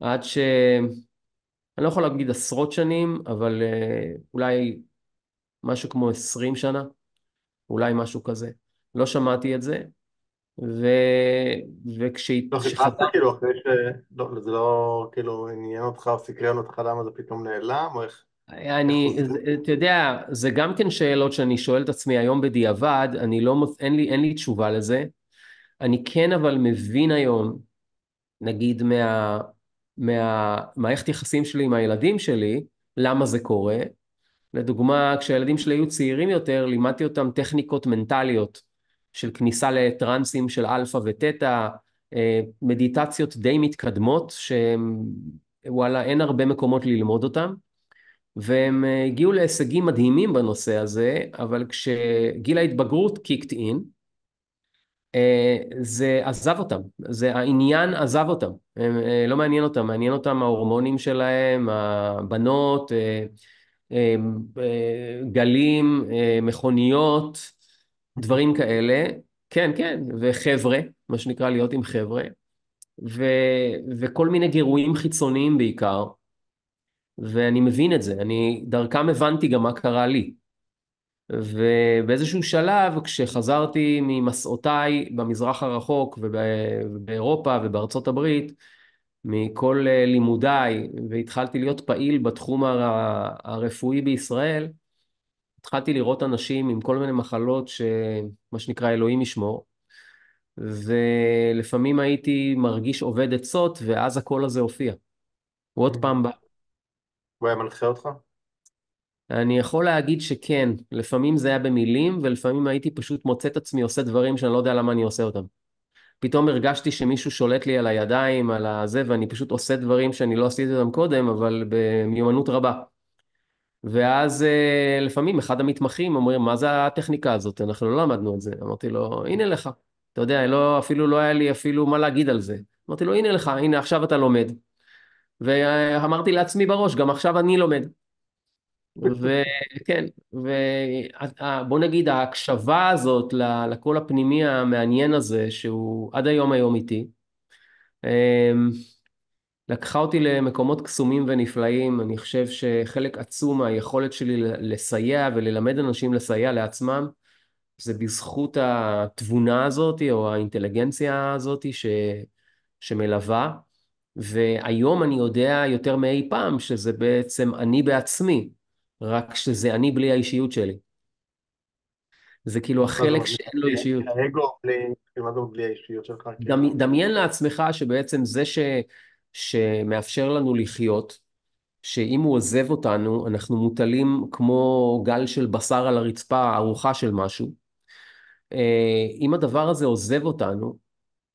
עד ש... אני לא יכול להגיד עשרות שנים, אבל אה, אולי משהו כמו עשרים שנה, אולי משהו כזה. לא שמעתי את זה, ו... וכש... לא חיפשת
כאילו אחרי ש... לא, זה לא כאילו עניין אותך או סקרן אותך למה זה פתאום נעלם או איך...
אה, אני, אתה יודע, זה גם כן שאלות שאני שואל את עצמי היום בדיעבד, אני לא, אין לי, אין לי תשובה לזה. אני כן אבל מבין היום, נגיד מה, מהמערכת יחסים שלי עם הילדים שלי, למה זה קורה. לדוגמה, כשהילדים שלי היו צעירים יותר, לימדתי אותם טכניקות מנטליות של כניסה לטרנסים של אלפא ותטא, אה, מדיטציות די מתקדמות, שוואלה, אין הרבה מקומות ללמוד אותם. והם אה, הגיעו להישגים מדהימים בנושא הזה, אבל כשגיל ההתבגרות קיקט אין, אה, זה עזב אותם, זה העניין עזב אותם, אה, לא מעניין אותם, מעניין אותם ההורמונים שלהם, הבנות, אה, גלים, מכוניות, דברים כאלה, כן כן, וחבר'ה, מה שנקרא להיות עם חבר'ה, ו, וכל מיני גירויים חיצוניים בעיקר, ואני מבין את זה, אני דרכם הבנתי גם מה קרה לי. ובאיזשהו שלב, כשחזרתי ממסעותיי במזרח הרחוק ובאירופה ובארצות הברית, מכל אה, לימודיי, והתחלתי להיות פעיל בתחום הרפואי בישראל, התחלתי לראות אנשים עם כל מיני מחלות שמה שנקרא אלוהים ישמור. ולפעמים הייתי מרגיש אובד עצות, ואז הקול הזה הופיע. הוא עוד mm. פעם בא.
הוא היה מנחה אותך?
אני יכול להגיד שכן, לפעמים זה היה במילים, ולפעמים הייתי פשוט מוצא את עצמי עושה דברים שאני לא יודע למה אני עושה אותם. פתאום הרגשתי שמישהו שולט לי על הידיים, על הזה, ואני פשוט עושה דברים שאני לא עשיתי אותם קודם, אבל במיומנות רבה. ואז אה, לפעמים אחד המתמחים אומרים, מה זה הטכניקה הזאת? אנחנו לא למדנו את זה. אמרתי לו, הנה לך. אתה יודע, לא, אפילו לא היה לי אפילו מה להגיד על זה. אמרתי לו, הנה לך, הנה עכשיו אתה לומד. ואמרתי לעצמי בראש, גם עכשיו אני לומד. וכן, ובוא נגיד ההקשבה הזאת לקול הפנימי המעניין הזה, שהוא עד היום היום איתי, אמ, לקחה אותי למקומות קסומים ונפלאים. אני חושב שחלק עצום מהיכולת שלי לסייע וללמד אנשים לסייע לעצמם, זה בזכות התבונה הזאת, או האינטליגנציה הזאת ש... שמלווה. והיום אני יודע יותר מאי פעם שזה בעצם אני בעצמי. רק שזה אני בלי האישיות שלי. זה כאילו החלק שאין לו אישיות.
האגו בלי האישיות שלך. כאילו.
דמיין לעצמך שבעצם זה ש... שמאפשר לנו לחיות, שאם הוא עוזב אותנו, אנחנו מוטלים כמו גל של בשר על הרצפה, ארוחה של משהו. אה, אם הדבר הזה עוזב אותנו,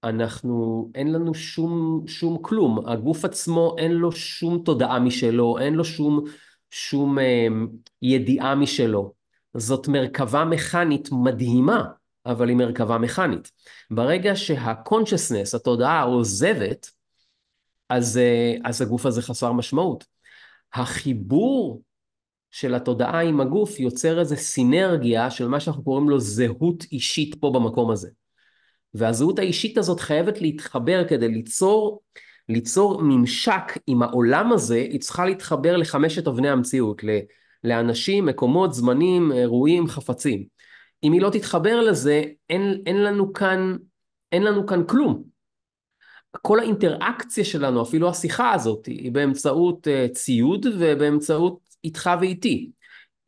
אנחנו, אין לנו שום, שום כלום. הגוף עצמו אין לו שום תודעה משלו, אין לו שום... שום אמ, ידיעה משלו. זאת מרכבה מכנית מדהימה, אבל היא מרכבה מכנית. ברגע שה-consciousness, התודעה, עוזבת, אז, אה, אז הגוף הזה חסר משמעות. החיבור של התודעה עם הגוף יוצר איזו סינרגיה של מה שאנחנו קוראים לו זהות אישית פה במקום הזה. והזהות האישית הזאת חייבת להתחבר כדי ליצור ליצור ממשק עם העולם הזה, היא צריכה להתחבר לחמשת אבני המציאות, לאנשים, מקומות, זמנים, אירועים, חפצים. אם היא לא תתחבר לזה, אין, אין, לנו, כאן, אין לנו כאן כלום. כל האינטראקציה שלנו, אפילו השיחה הזאת, היא באמצעות אה, ציוד ובאמצעות איתך ואיתי.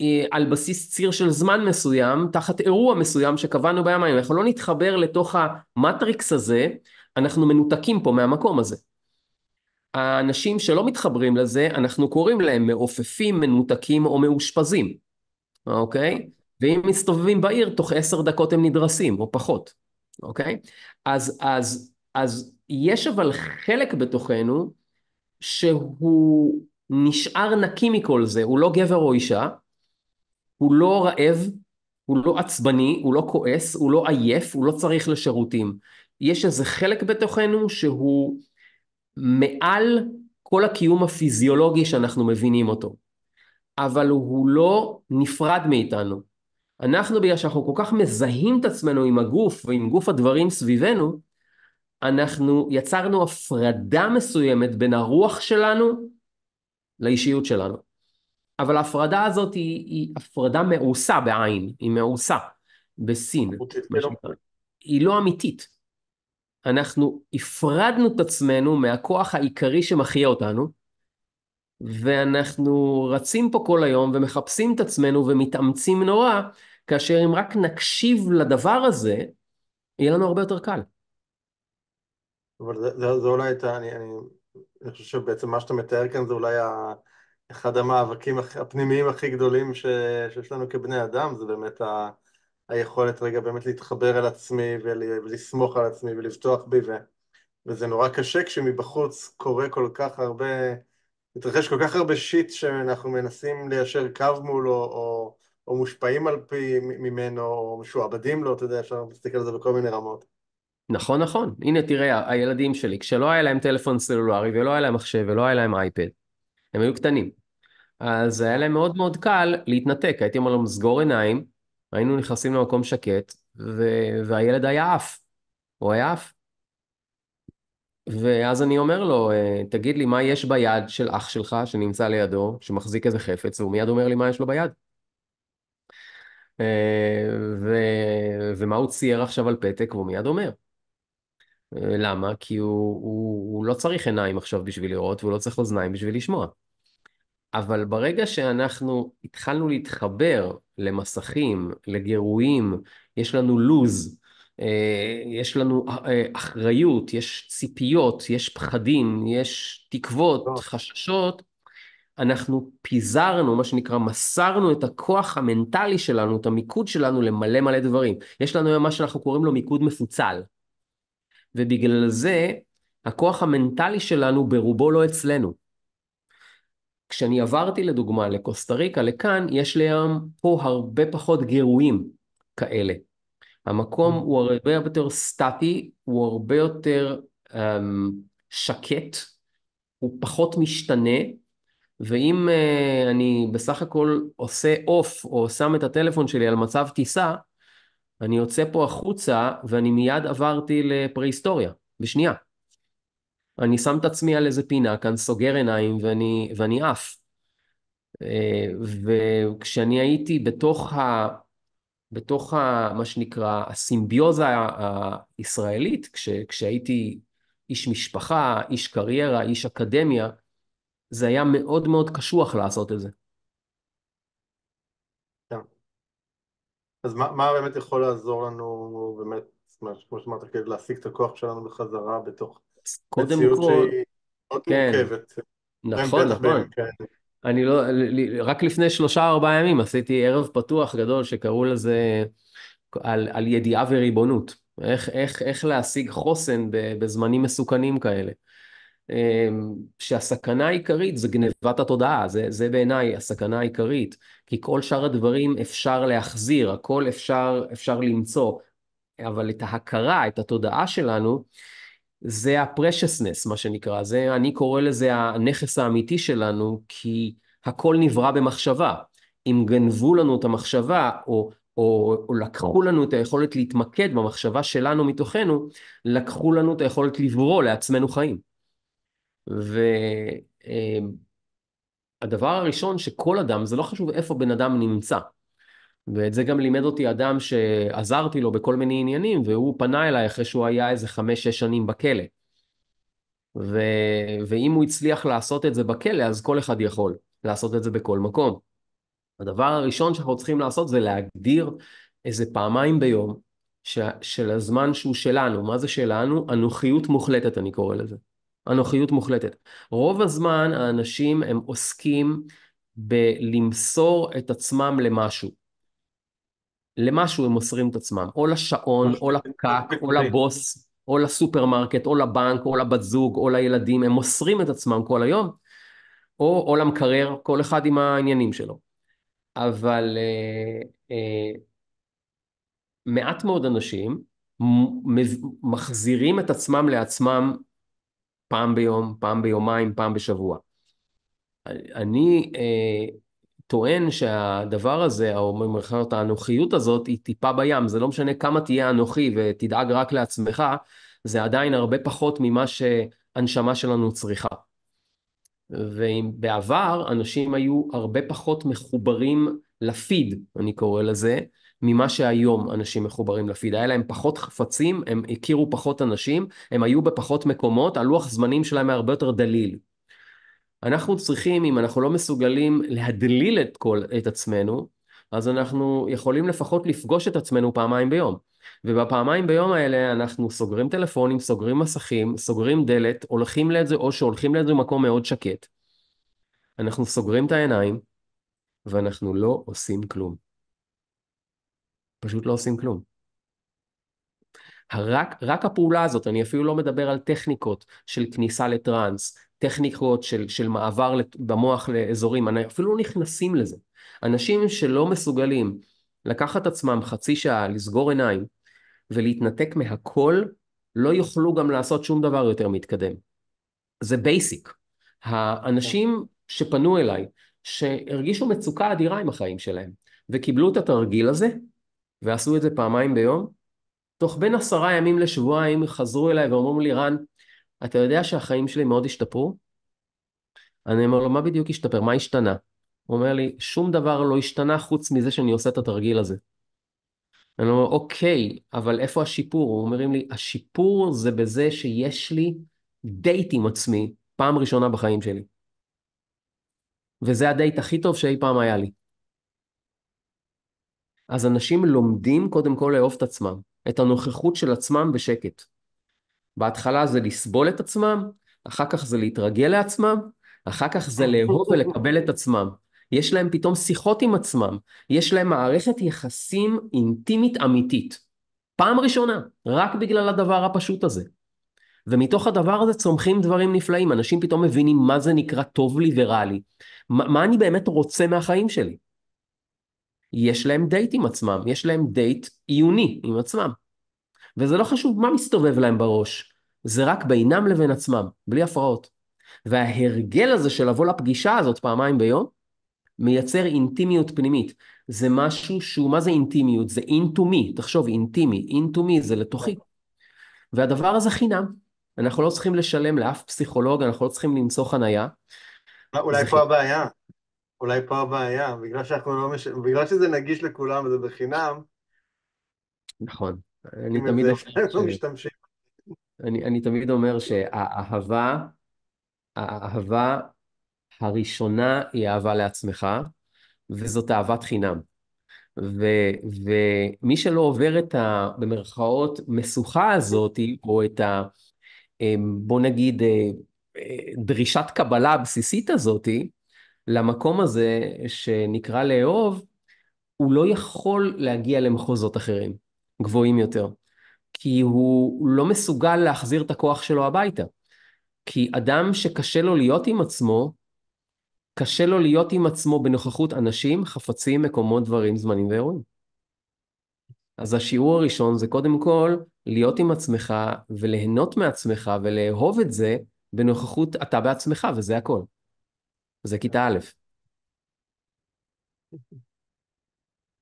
אה, על בסיס ציר של זמן מסוים, תחת אירוע מסוים שקבענו בימיים. אנחנו לא נתחבר לתוך המטריקס הזה, אנחנו מנותקים פה מהמקום הזה. האנשים שלא מתחברים לזה, אנחנו קוראים להם מעופפים, מנותקים או מאושפזים, אוקיי? ואם מסתובבים בעיר, תוך עשר דקות הם נדרסים, או פחות, אוקיי? אז, אז, אז יש אבל חלק בתוכנו שהוא נשאר נקי מכל זה, הוא לא גבר או אישה, הוא לא רעב, הוא לא עצבני, הוא לא כועס, הוא לא עייף, הוא לא צריך לשירותים. יש איזה חלק בתוכנו שהוא מעל כל הקיום הפיזיולוגי שאנחנו מבינים אותו. אבל הוא לא נפרד מאיתנו. אנחנו, בגלל שאנחנו כל כך מזהים את עצמנו עם הגוף ועם גוף הדברים סביבנו, אנחנו יצרנו הפרדה מסוימת בין הרוח שלנו לאישיות שלנו. אבל ההפרדה הזאת היא, היא הפרדה מעושה בעין, היא מעושה בסין. היא לא אמיתית. אנחנו הפרדנו את עצמנו מהכוח העיקרי שמחיה אותנו, ואנחנו רצים פה כל היום ומחפשים את עצמנו ומתאמצים נורא, כאשר אם רק נקשיב לדבר הזה, יהיה לנו הרבה יותר קל.
אבל זה, זה, זה אולי הייתה, אני, אני, אני חושב שבעצם מה שאתה מתאר כאן זה אולי ה, אחד המאבקים הפנימיים הכי גדולים ש, שיש לנו כבני אדם, זה באמת ה... היכולת רגע באמת להתחבר אל עצמי ולסמוך על עצמי ולבטוח בי ו... וזה נורא קשה כשמבחוץ קורה כל כך הרבה, מתרחש כל כך הרבה שיט שאנחנו מנסים ליישר קו מולו או, או מושפעים על פי ממנו או משועבדים לו, אתה יודע, אפשר להסתכל על זה בכל מיני רמות.
נכון, נכון. הנה תראה, הילדים שלי, כשלא היה להם טלפון סלולרי ולא היה להם מחשב ולא היה להם אייפד, הם היו קטנים. אז היה להם מאוד מאוד קל להתנתק, הייתי אומר להם סגור עיניים, היינו נכנסים למקום שקט, ו- והילד היה עף. הוא היה עף. ואז אני אומר לו, אה, תגיד לי, מה יש ביד של אח שלך שנמצא לידו, שמחזיק איזה חפץ, והוא מיד אומר לי מה יש לו ביד. אה, ו... ומה הוא צייר עכשיו על פתק, והוא מיד אומר. אה, למה? כי הוא, הוא, הוא לא צריך עיניים עכשיו בשביל לראות, והוא לא צריך אוזניים בשביל לשמוע. אבל ברגע שאנחנו התחלנו להתחבר למסכים, לגירויים, יש לנו לוז, אה, יש לנו אה, אחריות, יש ציפיות, יש פחדים, יש תקוות, נכון. חששות, אנחנו פיזרנו, מה שנקרא, מסרנו את הכוח המנטלי שלנו, את המיקוד שלנו למלא מלא דברים. יש לנו היום מה שאנחנו קוראים לו מיקוד מפוצל. ובגלל זה, הכוח המנטלי שלנו ברובו לא אצלנו. כשאני עברתי לדוגמה לקוסטה ריקה, לכאן, יש לים פה הרבה פחות גירויים כאלה. המקום הוא הרבה יותר סטטי, הוא הרבה יותר um, שקט, הוא פחות משתנה, ואם uh, אני בסך הכל עושה אוף או שם את הטלפון שלי על מצב טיסה, אני יוצא פה החוצה ואני מיד עברתי לפרהיסטוריה, בשנייה. אני שם את עצמי על איזה פינה כאן, סוגר עיניים ואני, ואני עף. אה, וכשאני הייתי בתוך, ה, בתוך ה, מה שנקרא הסימביוזה הישראלית, כש, כשהייתי איש משפחה, איש קריירה, איש אקדמיה, זה היה מאוד מאוד קשוח לעשות את זה.
כן. אז מה, מה באמת יכול לעזור לנו באמת, כמו שאמרת, כדי להשיג את הכוח שלנו בחזרה בתוך קודם כל... מציאות שהיא מאוד כן. מורכבת. כן, נכון, נכון. כן.
אני לא, רק לפני שלושה ארבעה ימים עשיתי ערב פתוח גדול שקראו לזה על, על ידיעה וריבונות. איך, איך, איך להשיג חוסן בזמנים מסוכנים כאלה. אמ, שהסכנה העיקרית זה גנבת התודעה, זה, זה בעיניי הסכנה העיקרית, כי כל שאר הדברים אפשר להחזיר, הכל אפשר, אפשר למצוא, אבל את ההכרה, את התודעה שלנו, זה ה-preciousness, מה שנקרא, זה, אני קורא לזה הנכס האמיתי שלנו, כי הכל נברא במחשבה. אם גנבו לנו את המחשבה, או, או, או לקחו לנו את היכולת להתמקד במחשבה שלנו מתוכנו, לקחו לנו את היכולת לברוא לעצמנו חיים. והדבר אה, הראשון שכל אדם, זה לא חשוב איפה בן אדם נמצא, ואת זה גם לימד אותי אדם שעזרתי לו בכל מיני עניינים, והוא פנה אליי אחרי שהוא היה איזה חמש-שש שנים בכלא. ו... ואם הוא הצליח לעשות את זה בכלא, אז כל אחד יכול לעשות את זה בכל מקום. הדבר הראשון שאנחנו צריכים לעשות זה להגדיר איזה פעמיים ביום ש... של הזמן שהוא שלנו. מה זה שלנו? אנוכיות מוחלטת, אני קורא לזה. אנוכיות מוחלטת. רוב הזמן האנשים הם עוסקים בלמסור את עצמם למשהו. למשהו הם מוסרים את עצמם, או לשעון, או לפקק, או לבוס, או לסופרמרקט, או לבנק, או לבת זוג, או לילדים, הם מוסרים את עצמם כל היום, או, או למקרר, כל אחד עם העניינים שלו. אבל אה, אה, מעט מאוד אנשים מחזירים את עצמם לעצמם פעם ביום, פעם ביומיים, פעם בשבוע. אני אה, טוען שהדבר הזה, או במירכאות האנוכיות הזאת, היא טיפה בים. זה לא משנה כמה תהיה אנוכי ותדאג רק לעצמך, זה עדיין הרבה פחות ממה שהנשמה שלנו צריכה. ובעבר אנשים היו הרבה פחות מחוברים לפיד, אני קורא לזה, ממה שהיום אנשים מחוברים לפיד. היה להם פחות חפצים, הם הכירו פחות אנשים, הם היו בפחות מקומות, הלוח זמנים שלהם היה הרבה יותר דליל. אנחנו צריכים, אם אנחנו לא מסוגלים להדליל את, כל, את עצמנו, אז אנחנו יכולים לפחות לפגוש את עצמנו פעמיים ביום. ובפעמיים ביום האלה אנחנו סוגרים טלפונים, סוגרים מסכים, סוגרים דלת, הולכים לאיזה, או שהולכים לאיזה מקום מאוד שקט. אנחנו סוגרים את העיניים, ואנחנו לא עושים כלום. פשוט לא עושים כלום. רק, רק הפעולה הזאת, אני אפילו לא מדבר על טכניקות של כניסה לטראנס, טכניקות של, של מעבר במוח לאזורים, אפילו לא נכנסים לזה. אנשים שלא מסוגלים לקחת עצמם חצי שעה, לסגור עיניים ולהתנתק מהכל, לא יוכלו גם לעשות שום דבר יותר מתקדם. זה בייסיק. האנשים שפנו אליי, שהרגישו מצוקה אדירה עם החיים שלהם, וקיבלו את התרגיל הזה, ועשו את זה פעמיים ביום, תוך בין עשרה ימים לשבועיים חזרו אליי ואומרים לי, רן, אתה יודע שהחיים שלי מאוד השתפרו? אני אומר לו, מה בדיוק השתפר? מה השתנה? הוא אומר לי, שום דבר לא השתנה חוץ מזה שאני עושה את התרגיל הזה. אני אומר, אוקיי, אבל איפה השיפור? הוא אומרים לי, השיפור זה בזה שיש לי דייט עם עצמי פעם ראשונה בחיים שלי. וזה הדייט הכי טוב שאי פעם היה לי. אז אנשים לומדים קודם כל לאהוב את עצמם, את הנוכחות של עצמם בשקט. בהתחלה זה לסבול את עצמם, אחר כך זה להתרגל לעצמם, אחר כך זה לאהוב ולקבל את עצמם. יש להם פתאום שיחות עם עצמם, יש להם מערכת יחסים אינטימית אמיתית. פעם ראשונה, רק בגלל הדבר הפשוט הזה. ומתוך הדבר הזה צומחים דברים נפלאים, אנשים פתאום מבינים מה זה נקרא טוב לי ורע לי, מה, מה אני באמת רוצה מהחיים שלי. יש להם דייט עם עצמם, יש להם דייט עיוני עם עצמם. וזה לא חשוב מה מסתובב להם בראש, זה רק בינם לבין עצמם, בלי הפרעות. וההרגל הזה של לבוא לפגישה הזאת פעמיים ביום, מייצר אינטימיות פנימית. זה משהו שהוא, מה זה אינטימיות? זה אינטומי, תחשוב, אינטימי, אינטומי זה לתוכי. והדבר הזה חינם. אנחנו לא צריכים לשלם לאף פסיכולוג, אנחנו לא צריכים למצוא חנייה.
אה, אולי פה הבעיה, אולי פה הבעיה, בגלל, שאנחנו לא מש... בגלל שזה נגיש לכולם וזה בחינם.
נכון. אני תמיד אומר... לא אני, אני תמיד אומר שהאהבה, האהבה הראשונה היא אהבה לעצמך, וזאת אהבת חינם. ו, ומי שלא עובר את ה... במרכאות, משוכה הזאת, או את ה... אמ, בוא נגיד, אה, אה, דרישת קבלה הבסיסית הזאת, למקום הזה שנקרא לאהוב, הוא לא יכול להגיע למחוזות אחרים. גבוהים יותר. כי הוא לא מסוגל להחזיר את הכוח שלו הביתה. כי אדם שקשה לו להיות עם עצמו, קשה לו להיות עם עצמו בנוכחות אנשים, חפצים, מקומות, דברים, זמנים ואירועים. אז השיעור הראשון זה קודם כל להיות עם עצמך וליהנות מעצמך ולאהוב את זה בנוכחות אתה בעצמך, וזה הכל. זה כיתה א'.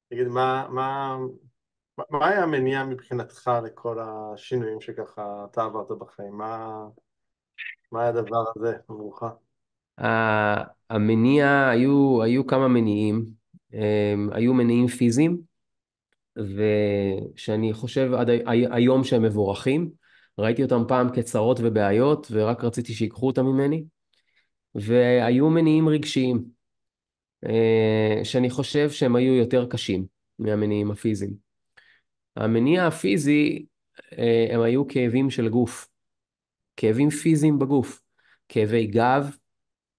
תגיד, מה, מה, מה היה המניע מבחינתך לכל השינויים שככה אתה עברת בחיים? מה, מה היה הדבר הזה עבורך?
Uh, המניע, היו, היו כמה מניעים. Um, היו מניעים פיזיים, ושאני חושב עד היום שהם מבורכים. ראיתי אותם פעם כצרות ובעיות, ורק רציתי שיקחו אותם ממני. והיו מניעים רגשיים, uh, שאני חושב שהם היו יותר קשים מהמניעים הפיזיים. המניע הפיזי, אה, הם היו כאבים של גוף, כאבים פיזיים בגוף, כאבי גב,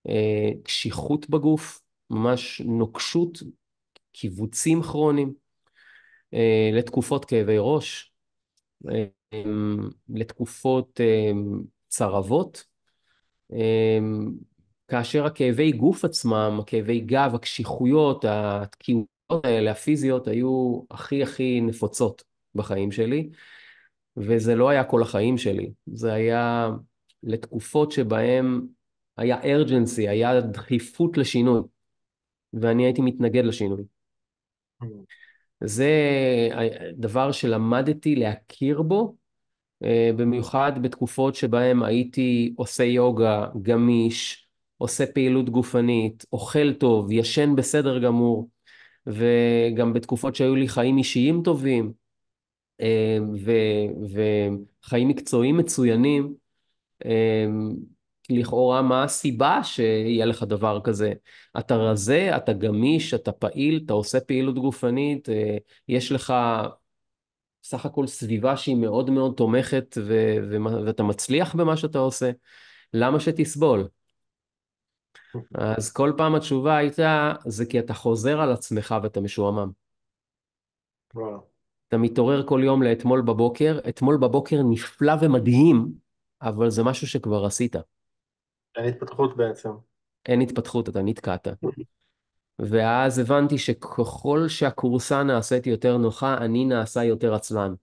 אה, קשיחות בגוף, ממש נוקשות, קיבוצים כרוניים, אה, לתקופות כאבי ראש, אמ, לתקופות צרבות, כאשר הכאבי גוף עצמם, הכאבי גב, הקשיחויות, התקיעות, האלה, הפיזיות, היו הכי הכי נפוצות בחיים שלי, וזה לא היה כל החיים שלי, זה היה לתקופות שבהן היה urgency, היה דחיפות לשינוי, ואני הייתי מתנגד לשינוי. זה דבר שלמדתי להכיר בו, אה, במיוחד בתקופות שבהן הייתי עושה יוגה, גמיש, עושה פעילות גופנית, אוכל טוב, ישן בסדר גמור. וגם בתקופות שהיו לי חיים אישיים טובים אמ, ו, וחיים מקצועיים מצוינים, אמ, לכאורה מה הסיבה שיהיה לך דבר כזה? אתה רזה, אתה גמיש, אתה פעיל, אתה עושה פעילות גופנית, אה, יש לך סך הכל סביבה שהיא מאוד מאוד תומכת ו- ו- ואתה מצליח במה שאתה עושה, למה שתסבול? אז כל פעם התשובה הייתה, זה כי אתה חוזר על עצמך ואתה משועמם. אתה מתעורר כל יום לאתמול בבוקר, אתמול בבוקר נפלא ומדהים, אבל זה משהו שכבר עשית.
אין התפתחות בעצם.
אין התפתחות, אתה נתקעת. ואז הבנתי שככל שהכורסה נעשית יותר נוחה, אני נעשה יותר עצלן.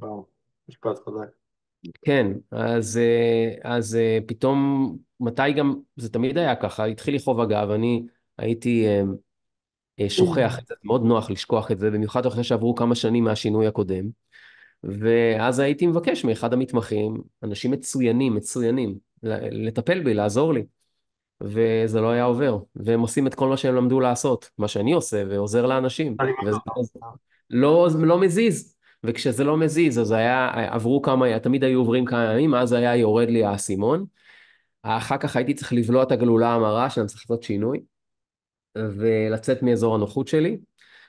וואו, משפט חזק.
כן, אז, אה, אז אה, פתאום, מתי גם, זה תמיד היה ככה, התחיל לי חוב אגב, אני הייתי אה, שוכח את זה, מאוד נוח לשכוח את זה, במיוחד אחרי שעברו כמה שנים מהשינוי הקודם. ואז הייתי מבקש מאחד המתמחים, אנשים מצוינים, מצוינים, לטפל בי, לעזור לי. וזה לא היה עובר, והם עושים את כל מה שהם למדו לעשות, מה שאני עושה, ועוזר לאנשים. וזה לא, לא מזיז, וכשזה לא מזיז, אז היה, עברו כמה, תמיד היו עוברים כמה ימים, אז היה יורד לי האסימון. אחר כך הייתי צריך לבלוע את הגלולה המרה, שאני צריך לעשות שינוי, ולצאת מאזור הנוחות שלי.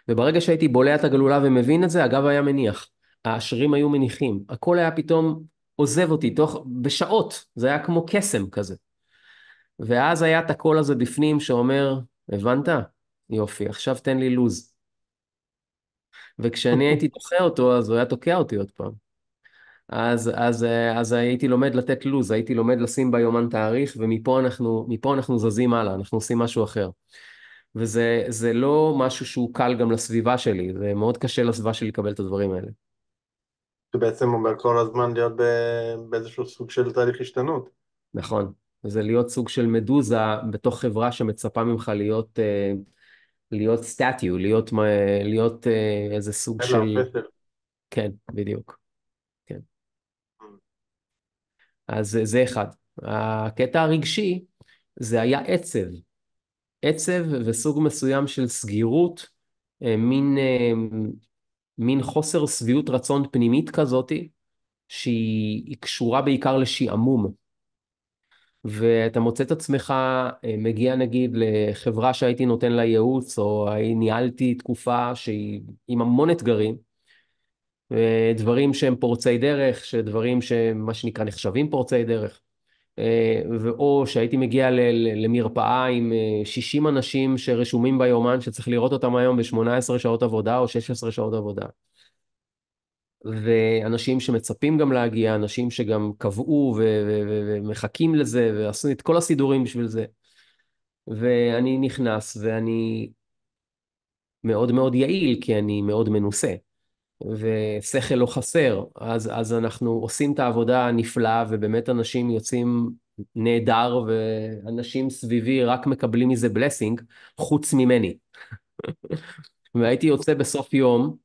וברגע שהייתי בולע את הגלולה ומבין את זה, הגב היה מניח. השרירים היו מניחים. הכל היה פתאום עוזב אותי תוך, בשעות. זה היה כמו קסם כזה. ואז היה את הקול הזה בפנים שאומר, הבנת? יופי, עכשיו תן לי לוז. וכשאני הייתי דוחה אותו, אז הוא היה תוקע אותי עוד פעם. אז, אז, אה, אז הייתי לומד לתת לו"ז, הייתי לומד לשים ביומן תאריך, ומפה אנחנו, אנחנו זזים הלאה, אנחנו עושים משהו אחר. וזה לא משהו שהוא קל גם לסביבה שלי, זה מאוד קשה לסביבה שלי לקבל את הדברים האלה.
זה בעצם אומר כל הזמן להיות באיזשהו סוג של תהליך השתנות.
נכון, זה להיות סוג של מדוזה בתוך חברה שמצפה ממך להיות... אה, להיות סטטי, הוא להיות, להיות אה, איזה סוג של... כן, בדיוק. כן. Mm. אז זה אחד. הקטע הרגשי זה היה עצב. עצב וסוג מסוים של סגירות, אה, מין, אה, מין חוסר שביעות רצון פנימית כזאתי, שהיא קשורה בעיקר לשעמום. ואתה מוצא את עצמך אה, מגיע נגיד לחברה שהייתי נותן לה ייעוץ, או ניהלתי תקופה שהיא עם המון אתגרים, אה, דברים שהם פורצי דרך, שדברים שמה שנקרא נחשבים פורצי דרך, אה, או שהייתי מגיע למרפאה עם 60 אנשים שרשומים ביומן שצריך לראות אותם היום ב-18 שעות עבודה או 16 שעות עבודה. ואנשים שמצפים גם להגיע, אנשים שגם קבעו ומחכים לזה, ועשו את כל הסידורים בשביל זה. ואני נכנס, ואני מאוד מאוד יעיל, כי אני מאוד מנוסה. ושכל לא חסר, אז, אז אנחנו עושים את העבודה הנפלאה, ובאמת אנשים יוצאים נהדר, ואנשים סביבי רק מקבלים מזה בלסינג, חוץ ממני. והייתי יוצא בסוף יום,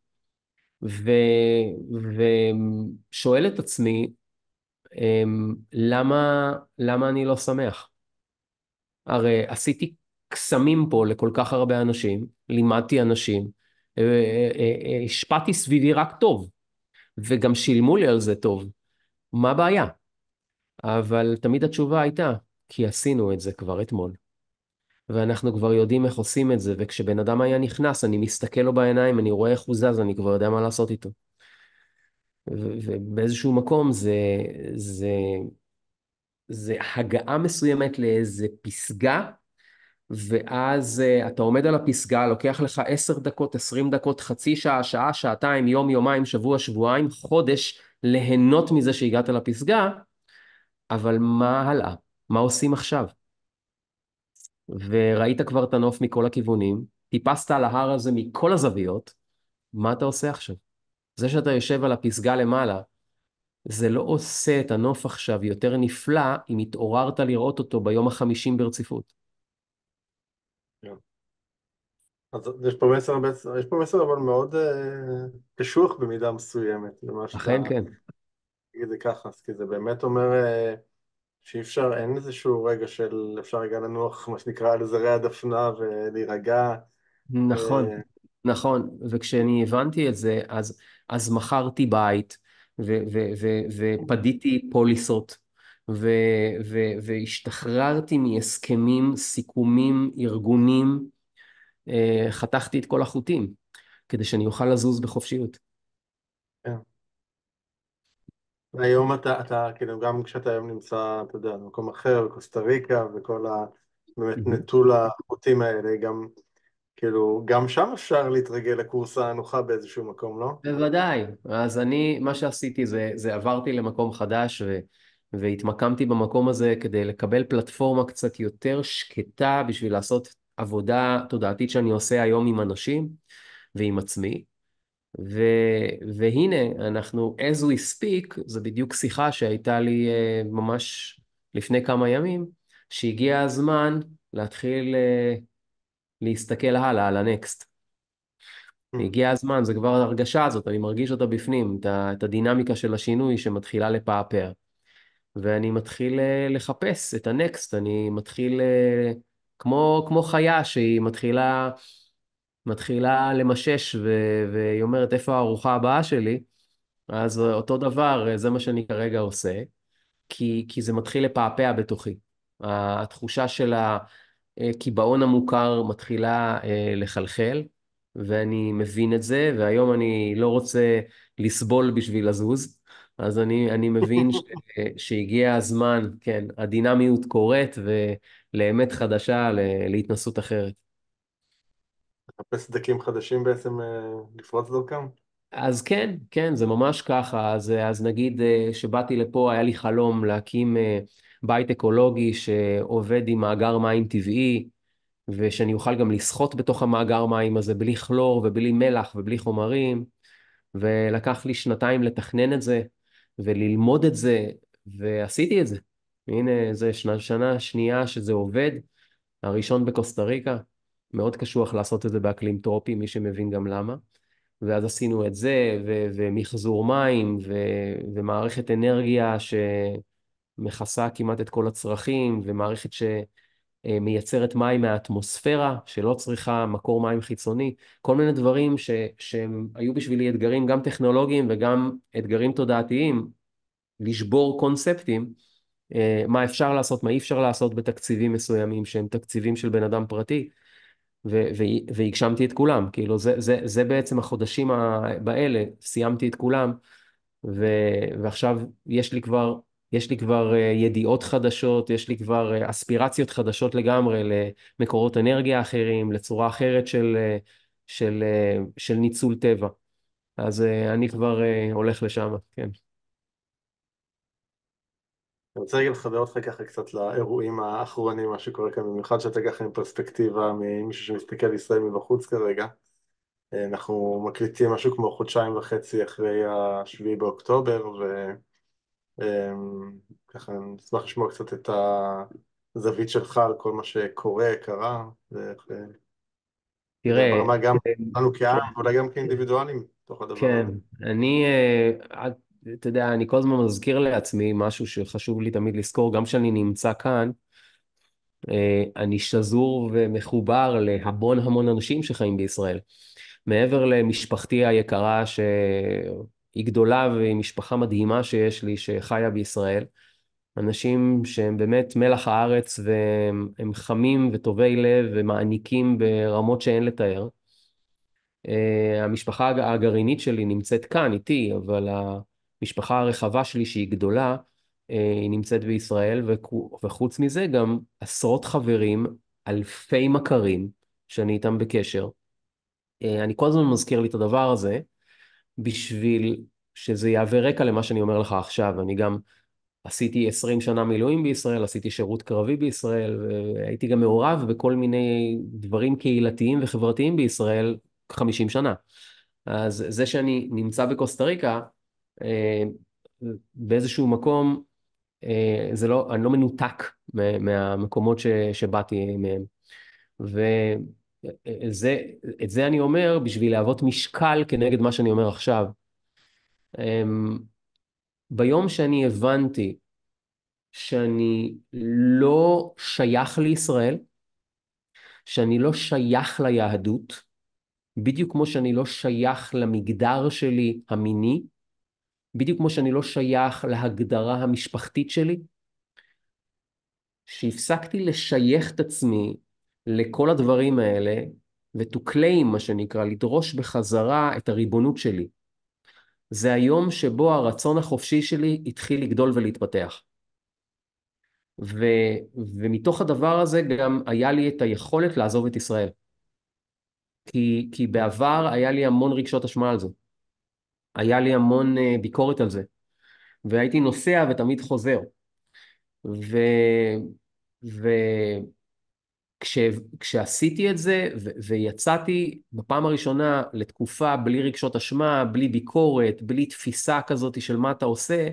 ושואל את עצמי, אמ, למה, למה אני לא שמח? הרי עשיתי קסמים פה לכל כך הרבה אנשים, לימדתי אנשים, אה, אה, אה, השפעתי סביבי רק טוב, וגם שילמו לי על זה טוב. מה הבעיה? אבל תמיד התשובה הייתה, כי עשינו את זה כבר אתמול. ואנחנו כבר יודעים איך עושים את זה, וכשבן אדם היה נכנס, אני מסתכל לו בעיניים, אני רואה איך הוא זז, אני כבר יודע מה לעשות איתו. ובאיזשהו מקום זה, זה, זה הגעה מסוימת לאיזה פסגה, ואז אה, אתה עומד על הפסגה, לוקח לך עשר דקות, עשרים דקות, חצי שעה, שעה, שעתיים, יום, יומיים, שבוע, שבועיים, חודש, ליהנות מזה שהגעת לפסגה, אבל מה הלאה? מה עושים עכשיו? וראית כבר את הנוף מכל הכיוונים, טיפסת על ההר הזה מכל הזוויות, מה אתה עושה עכשיו? זה שאתה יושב על הפסגה למעלה, זה לא עושה את הנוף עכשיו יותר נפלא אם התעוררת לראות אותו ביום החמישים ברציפות. כן.
אז יש פה מסר, יש פה מסר אבל מאוד אה, קשוח במידה מסוימת. אכן כן. נגיד זה ככה, כי זה באמת אומר... אה, שאי אפשר, אין איזשהו רגע של אפשר רגע לנוח, מה שנקרא, על זרי הדפנה ולהירגע.
נכון, ו... אה. נכון, וכשאני הבנתי את זה, אז, אז מכרתי בית, ו, ו, ו, ו, ופדיתי פוליסות, ו, ו, והשתחררתי מהסכמים, סיכומים, ארגונים, אה, חתכתי את כל החוטים, כדי שאני אוכל לזוז בחופשיות. כן.
היום אתה, אתה, כאילו, גם כשאתה היום נמצא, אתה יודע, במקום אחר, בקוסטה ריקה, וכל ה... באמת נטול החוטים האלה, גם, כאילו, גם שם אפשר להתרגל לקורס האנוחה באיזשהו מקום, לא?
בוודאי. אז אני, מה שעשיתי זה, זה עברתי למקום חדש, ו... והתמקמתי במקום הזה כדי לקבל פלטפורמה קצת יותר שקטה בשביל לעשות עבודה תודעתית שאני עושה היום עם אנשים ועם עצמי. ו, והנה, אנחנו, as we speak, זו בדיוק שיחה שהייתה לי uh, ממש לפני כמה ימים, שהגיע הזמן להתחיל uh, להסתכל הלאה על הנקסט. Mm. הגיע הזמן, זה כבר הרגשה הזאת, אני מרגיש אותה בפנים, את, ה, את הדינמיקה של השינוי שמתחילה לפעפע. ואני מתחיל uh, לחפש את הנקסט, אני מתחיל, uh, כמו, כמו חיה שהיא מתחילה... Uh, מתחילה למשש ו- והיא אומרת איפה הארוחה הבאה שלי, אז אה, אותו דבר, אה, זה מה שאני כרגע עושה, כי, כי זה מתחיל לפעפע בתוכי. התחושה של הקיבעון אה, המוכר מתחילה לחלחל, ואני מבין את זה, והיום אני לא רוצה לסבול בשביל לזוז, אז אני, אני מבין ש, שהגיע הזמן, כן, הדינמיות קורית ולאמת חדשה, להתנסות אחרת.
לחפש סדקים חדשים בעצם, אה, לפרוץ דרכם?
אז כן, כן, זה ממש ככה. אז, אה, אז נגיד אה, שבאתי לפה, היה לי חלום להקים בית אקולוגי שעובד עם מאגר מים טבעי, ושאני אוכל גם לסחוט בתוך המאגר מים הזה בלי כלור ובלי מלח ובלי חומרים, ולקח לי שנתיים לתכנן את זה וללמוד את זה, ועשיתי את זה. הנה, זו שנה, שנה שנייה שזה עובד, הראשון בקוסטה ריקה. מאוד קשוח לעשות את זה באקלים טרופי, מי שמבין גם למה. ואז עשינו את זה, ו- ומחזור מים, ו- ומערכת אנרגיה שמכסה כמעט את כל הצרכים, ומערכת שמייצרת מים מהאטמוספירה, שלא צריכה מקור מים חיצוני, כל מיני דברים ש- שהם היו בשבילי אתגרים גם טכנולוגיים וגם אתגרים תודעתיים, לשבור קונספטים, אה, מה אפשר לעשות, מה אי אפשר לעשות בתקציבים מסוימים, שהם תקציבים של בן אדם פרטי. והגשמתי את כולם, כאילו זה, זה, זה בעצם החודשים האלה, סיימתי את כולם, ו, ועכשיו יש לי כבר, יש לי כבר אה, ידיעות חדשות, יש לי כבר אה, אספירציות חדשות לגמרי למקורות אנרגיה אחרים, לצורה אחרת של, אה, של, של, של ניצול טבע. אז אני כבר הולך לשם, כן.
אני רוצה רגע לחבר אותך ככה קצת לאירועים האחרונים, מה שקורה כאן, במיוחד שאתה ככה עם פרספקטיבה ממישהו שמסתכל על ישראל מבחוץ כרגע. אה, אנחנו מקליטים משהו כמו חודשיים וחצי אחרי השביעי באוקטובר, וככה אמ, אני אשמח לשמוע קצת את הזווית שלך על כל מה שקורה, קרה, ואיך... אה, תראה... ברמה גם שלנו אה, כעם, אולי גם כאינדיבידואלים,
תוך הדבר כן, הזה. כן, אני אתה יודע, אני כל הזמן מזכיר לעצמי משהו שחשוב לי תמיד לזכור, גם כשאני נמצא כאן, אה, אני שזור ומחובר להמון המון אנשים שחיים בישראל. מעבר למשפחתי היקרה, שהיא גדולה והיא משפחה מדהימה שיש לי, שחיה בישראל, אנשים שהם באמת מלח הארץ והם חמים וטובי לב ומעניקים ברמות שאין לתאר. אה, המשפחה הגרעינית שלי נמצאת כאן איתי, אבל המשפחה הרחבה שלי, שהיא גדולה, אה, היא נמצאת בישראל, וחוץ מזה גם עשרות חברים, אלפי מכרים, שאני איתם בקשר. אה, אני כל הזמן מזכיר לי את הדבר הזה, בשביל שזה יהווה רקע למה שאני אומר לך עכשיו. אני גם עשיתי 20 שנה מילואים בישראל, עשיתי שירות קרבי בישראל, והייתי גם מעורב בכל מיני דברים קהילתיים וחברתיים בישראל 50 שנה. אז זה שאני נמצא בקוסטה ריקה, אה, באיזשהו מקום, אה, זה לא, אני לא מנותק מהמקומות ש, שבאתי מהם. ואת אה, זה אני אומר בשביל להוות משקל כנגד מה שאני אומר עכשיו. אמ, ביום שאני הבנתי שאני לא שייך לישראל, שאני לא שייך ליהדות, בדיוק כמו שאני לא שייך למגדר שלי המיני, בדיוק כמו שאני לא שייך להגדרה המשפחתית שלי, שהפסקתי לשייך את עצמי לכל הדברים האלה, ו-to claim, מה שנקרא, לדרוש בחזרה את הריבונות שלי. זה היום שבו הרצון החופשי שלי התחיל לגדול ולהתפתח. ו, ומתוך הדבר הזה גם היה לי את היכולת לעזוב את ישראל. כי, כי בעבר היה לי המון רגשות אשמה על זה. היה לי המון אה, ביקורת על זה. והייתי נוסע ותמיד חוזר. ו... ו... כש, כשעשיתי את זה ו, ויצאתי בפעם הראשונה לתקופה בלי רגשות אשמה, בלי ביקורת, בלי תפיסה כזאת של מה אתה עושה,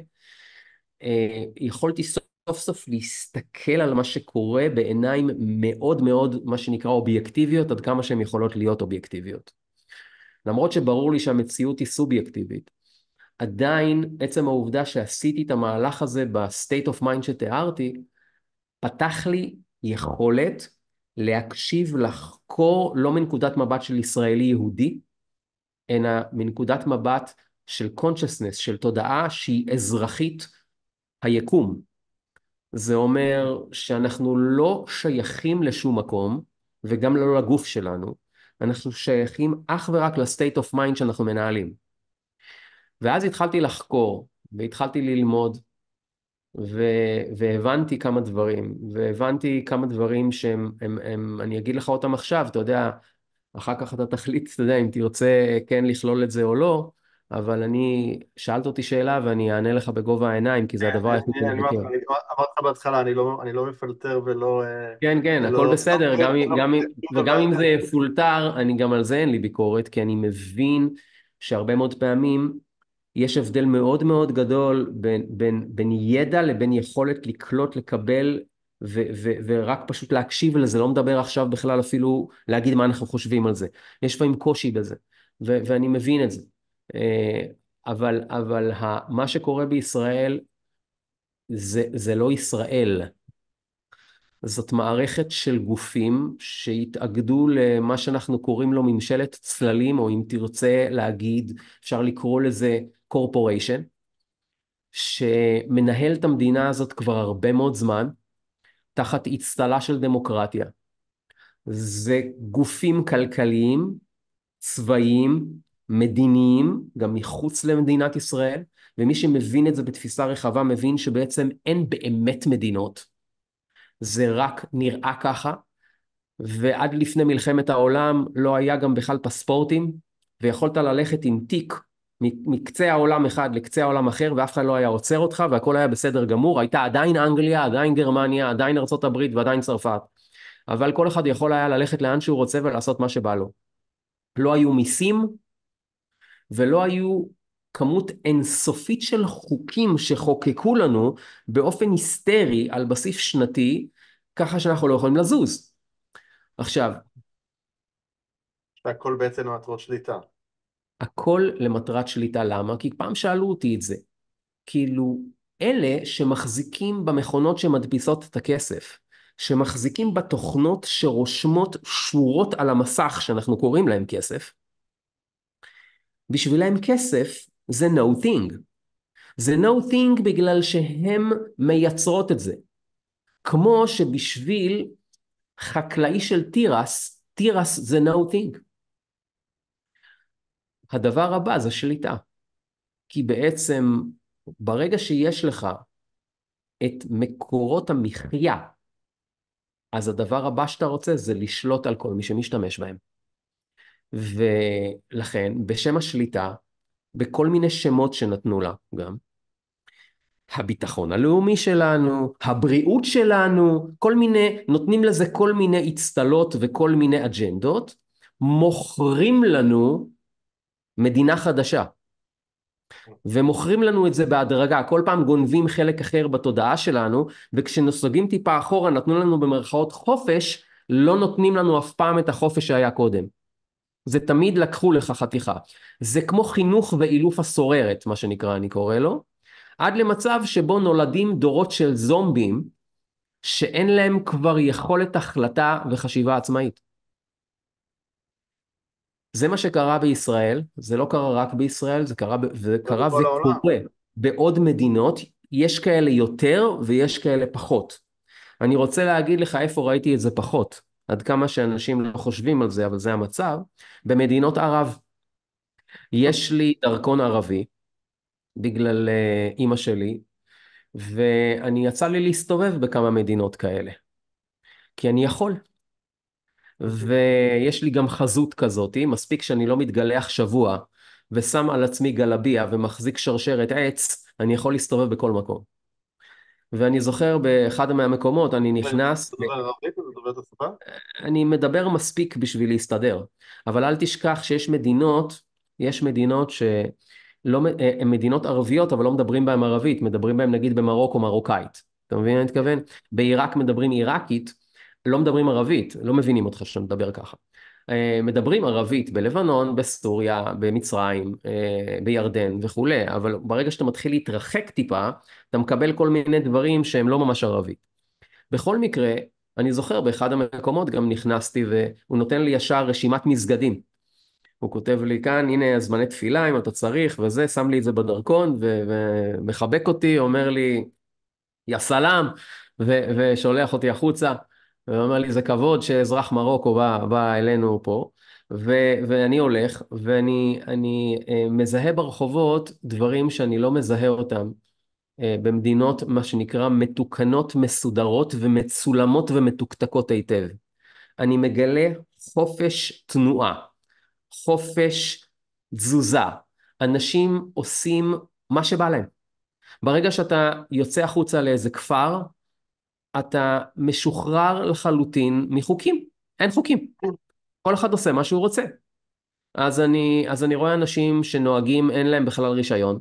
אה, יכולתי סוף סוף להסתכל על מה שקורה בעיניים מאוד מאוד, מה שנקרא אובייקטיביות, עד כמה שהן יכולות להיות אובייקטיביות. למרות שברור לי שהמציאות היא סובייקטיבית. עדיין עצם העובדה שעשיתי את המהלך הזה בסטייט אוף מיינד שתיארתי, פתח לי יכולת להקשיב, לחקור, לא מנקודת מבט של ישראלי יהודי, אלא מנקודת מבט של קונצ'סנס, של תודעה שהיא אזרחית היקום. זה אומר שאנחנו לא שייכים לשום מקום, וגם לא לגוף שלנו. אנחנו שייכים אך ורק לסטייט אוף מיינד שאנחנו מנהלים. ואז התחלתי לחקור, והתחלתי ללמוד, ו- והבנתי כמה דברים, והבנתי כמה דברים שהם, הם, הם, אני אגיד לך אותם עכשיו, אתה יודע, אחר כך אתה תחליט, אתה יודע, אם תרצה כן לכלול את זה או לא, אבל אני, שאלת אותי שאלה ואני אענה לך בגובה העיניים, כי זה כן, הדבר היחיד שאני מכיר. אמרתי
לך בהתחלה, לא, אני לא מפלטר ולא...
כן, כן, הכל לא בסדר, לא וגם אם זה יפולטר, אני גם על זה אין לי ביקורת, כי אני מבין שהרבה מאוד פעמים יש הבדל מאוד מאוד גדול בין, ידע לבין יכולת לקלוט, לקבל ו, ו, ורק פשוט להקשיב לזה, לא מדבר עכשיו בכלל אפילו להגיד מה אנחנו חושבים על זה. יש לפעמים קושי בזה, ואני מבין את זה. אה, אבל, אבל ה, מה שקורה בישראל זה, זה לא ישראל. זאת מערכת של גופים שהתאגדו למה שאנחנו קוראים לו ממשלת צללים, או אם תרצה להגיד, אפשר לקרוא לזה קורפוריישן, שמנהל את המדינה הזאת כבר הרבה מאוד זמן, תחת אצטלה של דמוקרטיה. זה גופים כלכליים, צבאיים, מדיניים, גם מחוץ למדינת ישראל, ומי שמבין את זה בתפיסה רחבה מבין שבעצם אין באמת מדינות, זה רק נראה ככה, ועד לפני מלחמת העולם לא היה גם בכלל פספורטים, ויכולת ללכת עם תיק מקצה העולם אחד לקצה העולם אחר, ואף אחד לא היה עוצר אותך, והכל היה בסדר גמור, הייתה עדיין אנגליה, עדיין גרמניה, עדיין ארה״ב ועדיין צרפת. אבל כל אחד יכול היה ללכת לאן שהוא רוצה ולעשות מה שבא לו. לא היו מיסים, ולא היו כמות אינסופית של חוקים שחוקקו לנו באופן היסטרי על בסיס שנתי, ככה שאנחנו לא יכולים לזוז. עכשיו...
הכל בעצם למטרות שליטה.
הכל למטרת שליטה, למה? כי פעם שאלו אותי את זה. כאילו, אלה שמחזיקים במכונות שמדפיסות את הכסף, שמחזיקים בתוכנות שרושמות שורות על המסך שאנחנו קוראים להם כסף, בשבילם כסף זה no thing. זה no thing בגלל שהם מייצרות את זה. כמו שבשביל חקלאי של תירס, תירס זה no thing. הדבר הבא זה שליטה. כי בעצם ברגע שיש לך את מקורות המחיה, אז הדבר הבא שאתה רוצה זה לשלוט על כל מי שמשתמש בהם. ולכן, בשם השליטה, בכל מיני שמות שנתנו לה גם, הביטחון הלאומי שלנו, הבריאות שלנו, כל מיני, נותנים לזה כל מיני אצטלות וכל מיני אג'נדות, מוכרים לנו מדינה חדשה. ומוכרים לנו את זה בהדרגה, כל פעם גונבים חלק אחר בתודעה שלנו, וכשנסוגים טיפה אחורה, נתנו לנו במרכאות חופש, לא נותנים לנו אף פעם את החופש שהיה קודם. זה תמיד לקחו לך חתיכה. זה כמו חינוך ואילוף הסוררת, מה שנקרא, אני קורא לו, עד למצב שבו נולדים דורות של זומבים, שאין להם כבר יכולת החלטה וחשיבה עצמאית. זה מה שקרה בישראל, זה לא קרה רק בישראל, זה קרה, זה קרה וקורה בעוד מדינות, יש כאלה יותר ויש כאלה פחות. אני רוצה להגיד לך איפה ראיתי את זה פחות, עד כמה שאנשים לא חושבים על זה, אבל זה המצב. במדינות ערב. יש לי דרכון ערבי, בגלל אה, אימא שלי, ואני יצא לי להסתובב בכמה מדינות כאלה, כי אני יכול. ויש לי גם חזות כזאת, מספיק שאני לא מתגלח שבוע ושם על עצמי גלביה ומחזיק שרשרת עץ, אני יכול להסתובב בכל מקום. ואני זוכר באחד מהמקומות, אני נכנס... אתה
דובר ערבית אתה דובר את השפה?
אני מדבר מספיק בשביל להסתדר, אבל אל תשכח שיש מדינות, יש מדינות ש... לא, אה, הן מדינות ערביות, אבל לא מדברים בהן ערבית, מדברים בהן נגיד במרוקו מרוקאית. אתה מבין מה אני מתכוון? בעיראק מדברים עיראקית, לא מדברים ערבית, לא מבינים אותך שאתה מדבר ככה. אה, מדברים ערבית בלבנון, בסטוריה, במצרים, אה, בירדן וכולי, אבל ברגע שאתה מתחיל להתרחק טיפה, אתה מקבל כל מיני דברים שהם לא ממש ערבית. בכל מקרה, אני זוכר באחד המקומות גם נכנסתי והוא נותן לי ישר רשימת מסגדים. הוא כותב לי כאן, הנה הזמני תפילה אם אתה צריך וזה, שם לי את זה בדרכון ומחבק אותי, אומר לי, יא סלאם, ושולח אותי החוצה. והוא אמר לי, זה כבוד שאזרח מרוקו בא, בא אלינו פה. ו- ואני הולך, ואני אני, אה, מזהה ברחובות דברים שאני לא מזהה אותם. Uh, במדינות, מה שנקרא, מתוקנות, מסודרות ומצולמות ומתוקתקות היטב. אני מגלה חופש תנועה, חופש תזוזה. אנשים עושים מה שבא להם. ברגע שאתה יוצא החוצה לאיזה כפר, אתה משוחרר לחלוטין מחוקים, אין חוקים. כל אחד עושה מה שהוא רוצה. אז אני, אז אני רואה אנשים שנוהגים, אין להם בכלל רישיון.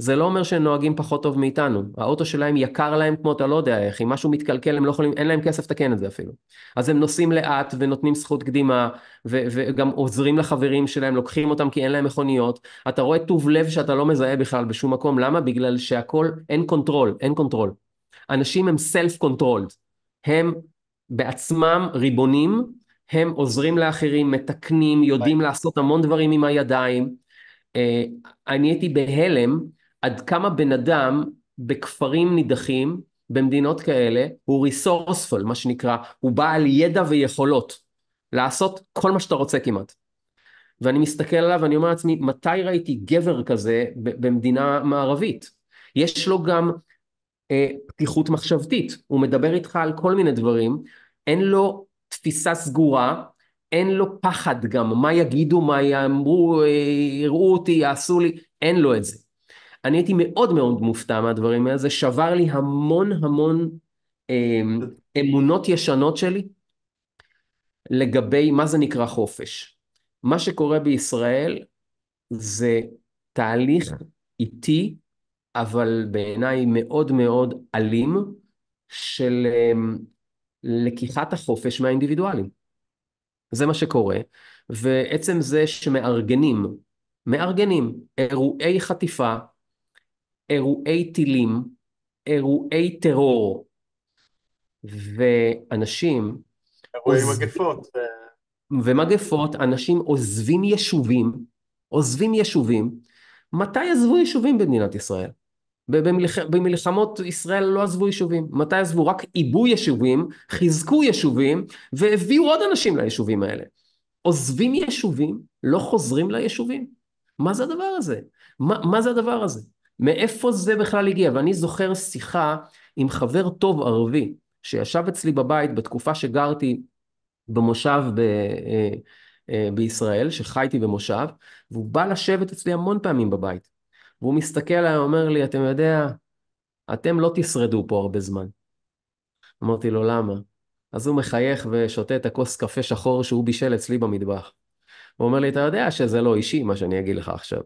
זה לא אומר שהם נוהגים פחות טוב מאיתנו. האוטו שלהם יקר להם כמו אתה לא יודע איך, אם משהו מתקלקל הם לא יכולים, אין להם כסף לתקן את זה אפילו. אז הם נוסעים לאט ונותנים זכות קדימה, ו- וגם עוזרים לחברים שלהם, לוקחים אותם כי אין להם מכוניות. אתה רואה טוב לב שאתה לא מזהה בכלל בשום מקום, למה? בגלל שהכל, אין קונטרול, אין קונטרול. אנשים הם self controlled, הם בעצמם ריבונים, הם עוזרים לאחרים, מתקנים, יודעים לעשות המון דברים עם הידיים. אה, אני הייתי בהלם עד כמה בן אדם בכפרים נידחים, במדינות כאלה, הוא resourceful, מה שנקרא, הוא בעל ידע ויכולות לעשות כל מה שאתה רוצה כמעט. ואני מסתכל עליו ואני אומר לעצמי, מתי ראיתי גבר כזה במדינה מערבית? יש לו גם אה, פתיחות מחשבתית, הוא מדבר איתך על כל מיני דברים, אין לו תפיסה סגורה, אין לו פחד גם, מה יגידו, מה יאמרו, אה, יראו אותי, יעשו לי, אין לו את זה. אני הייתי מאוד מאוד מופתע מהדברים האלה, זה שבר לי המון המון אה, אמונות ישנות שלי לגבי מה זה נקרא חופש. מה שקורה בישראל זה תהליך איטי אבל בעיניי מאוד מאוד אלים, של אמ, לקיחת החופש מהאינדיבידואלים. זה מה שקורה, ועצם זה שמארגנים, מארגנים אירועי חטיפה, אירועי טילים, אירועי טרור, ואנשים...
אירועי עוז... מגפות.
ומגפות, אנשים עוזבים יישובים, עוזבים יישובים. מתי עזבו יישובים במדינת ישראל? במלחמות ישראל לא עזבו יישובים. מתי עזבו? רק עיבו יישובים, חיזקו יישובים, והביאו עוד אנשים ליישובים האלה. עוזבים יישובים, לא חוזרים ליישובים. מה זה הדבר הזה? מה, מה זה הדבר הזה? מאיפה זה בכלל הגיע? ואני זוכר שיחה עם חבר טוב ערבי, שישב אצלי בבית בתקופה שגרתי במושב ב... אה, אה, בישראל, שחייתי במושב, והוא בא לשבת אצלי המון פעמים בבית. והוא מסתכל עליי, אומר לי, אתם יודע, אתם לא תשרדו פה הרבה זמן. אמרתי לו, למה? אז הוא מחייך ושותה את הכוס קפה שחור שהוא בישל אצלי במטבח. הוא אומר לי, אתה יודע שזה לא אישי, מה שאני אגיד לך עכשיו.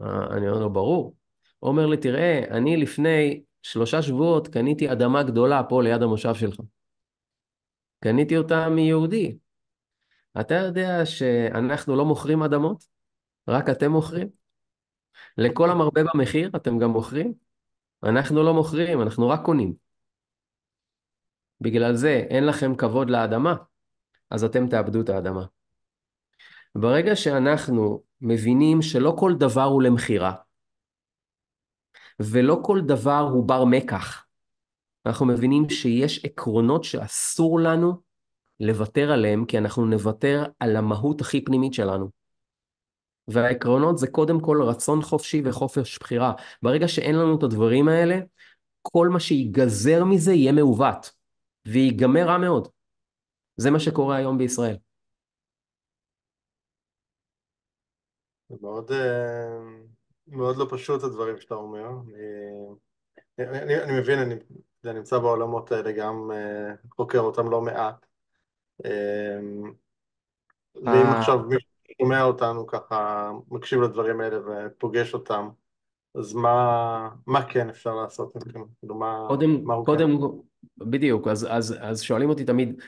אה, אני אומר לו, ברור. הוא אומר לי, תראה, אני לפני שלושה שבועות קניתי אדמה גדולה פה ליד המושב שלך. קניתי אותה מיהודי. אתה יודע שאנחנו לא מוכרים אדמות? רק אתם מוכרים? לכל המרבה במחיר אתם גם מוכרים? אנחנו לא מוכרים, אנחנו רק קונים. בגלל זה אין לכם כבוד לאדמה, אז אתם תאבדו את האדמה. ברגע שאנחנו מבינים שלא כל דבר הוא למכירה, ולא כל דבר הוא בר מקח, אנחנו מבינים שיש עקרונות שאסור לנו לוותר עליהם, כי אנחנו נוותר על המהות הכי פנימית שלנו. והעקרונות זה קודם כל רצון חופשי וחופש בחירה. ברגע שאין לנו את הדברים האלה, כל מה שייגזר מזה יהיה מעוות, וייגמר רע מאוד. זה מה שקורה היום בישראל.
זה מאוד, אה, מאוד לא פשוט הדברים שאתה אומר. אה, אני, אני, אני מבין, אני, אני נמצא בעולמות האלה גם, אה, חוקר אותם לא מעט.
ואם עכשיו
מישהו... שומע אותנו ככה, מקשיב לדברים האלה ופוגש אותם, אז מה, מה כן אפשר לעשות? כאילו, מה,
קודם, מה הוא קודם, כן? בדיוק, אז, אז, אז שואלים אותי תמיד,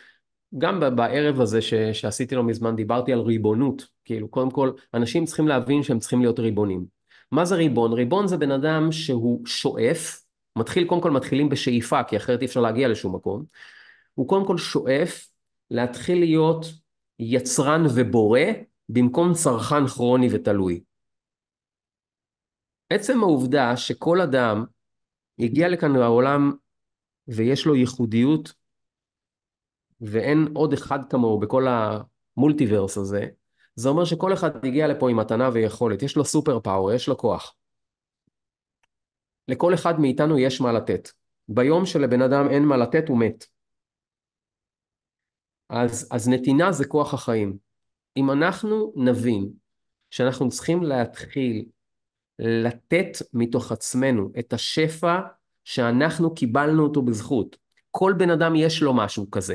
גם בערב הזה ש, שעשיתי לא מזמן, דיברתי על ריבונות. כאילו, קודם כל, אנשים צריכים להבין שהם צריכים להיות ריבונים. מה זה ריבון? ריבון זה בן אדם שהוא שואף, מתחיל, קודם כל מתחילים בשאיפה, כי אחרת אי אפשר להגיע לשום מקום. הוא קודם כל שואף להתחיל להיות יצרן ובורא במקום צרכן כרוני ותלוי. עצם העובדה שכל אדם הגיע לכאן לעולם ויש לו ייחודיות ואין עוד אחד כמוהו בכל המולטיברס הזה, זה אומר שכל אחד הגיע לפה עם מתנה ויכולת, יש לו סופר פאוור, יש לו כוח. לכל אחד מאיתנו יש מה לתת. ביום שלבן אדם אין מה לתת הוא מת. אז, אז נתינה זה כוח החיים. אם אנחנו נבין שאנחנו צריכים להתחיל לתת מתוך עצמנו את השפע שאנחנו קיבלנו אותו בזכות. כל בן אדם יש לו משהו כזה.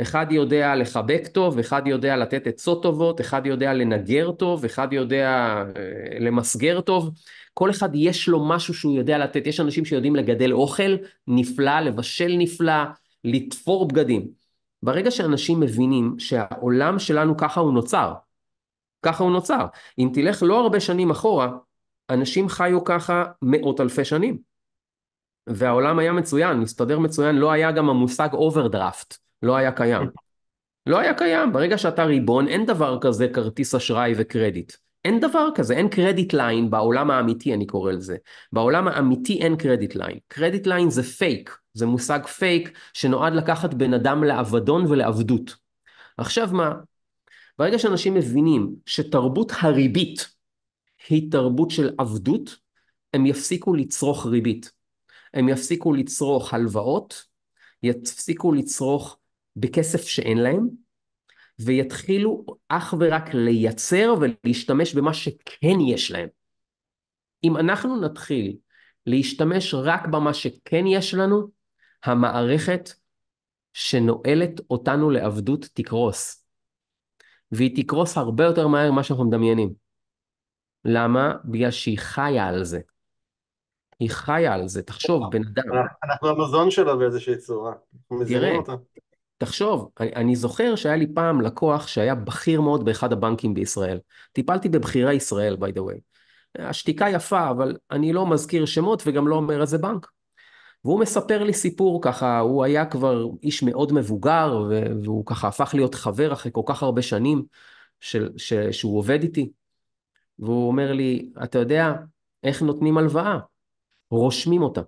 אחד יודע לחבק טוב, אחד יודע לתת עצות טובות, אחד יודע לנגר טוב, אחד יודע אה, למסגר טוב. כל אחד יש לו משהו שהוא יודע לתת. יש אנשים שיודעים לגדל אוכל נפלא, לבשל נפלא, לתפור בגדים. ברגע שאנשים מבינים שהעולם שלנו ככה הוא נוצר, ככה הוא נוצר. אם תלך לא הרבה שנים אחורה, אנשים חיו ככה מאות אלפי שנים. והעולם היה מצוין, מסתדר מצוין, לא היה גם המושג אוברדרפט, לא היה קיים. לא היה קיים, ברגע שאתה ריבון אין דבר כזה כרטיס אשראי וקרדיט. אין דבר כזה, אין קרדיט ליין בעולם האמיתי, אני קורא לזה. בעולם האמיתי אין קרדיט ליין. קרדיט ליין זה פייק, זה מושג פייק שנועד לקחת בן אדם לאבדון ולעבדות. עכשיו מה? ברגע שאנשים מבינים שתרבות הריבית היא תרבות של עבדות, הם יפסיקו לצרוך ריבית. הם יפסיקו לצרוך הלוואות, יפסיקו לצרוך בכסף שאין להם, ויתחילו אך ורק לייצר ולהשתמש במה שכן יש להם. אם אנחנו נתחיל להשתמש רק במה שכן יש לנו, המערכת שנועלת אותנו לעבדות תקרוס. והיא תקרוס הרבה יותר מהר ממה שאנחנו מדמיינים. למה? בגלל שהיא חיה על זה. היא חיה על זה, תחשוב, אה, בן אדם. אה,
אנחנו המזון שלה באיזושהי צורה. תראה,
תחשוב, אני, אני זוכר שהיה לי פעם לקוח שהיה בכיר מאוד באחד הבנקים בישראל. טיפלתי בבכירי ישראל, by the way. השתיקה יפה, אבל אני לא מזכיר שמות וגם לא אומר איזה בנק. והוא מספר לי סיפור ככה, הוא היה כבר איש מאוד מבוגר, והוא ככה הפך להיות חבר אחרי כל כך הרבה שנים של, ש, שהוא עובד איתי. והוא אומר לי, אתה יודע איך נותנים הלוואה? רושמים אותה.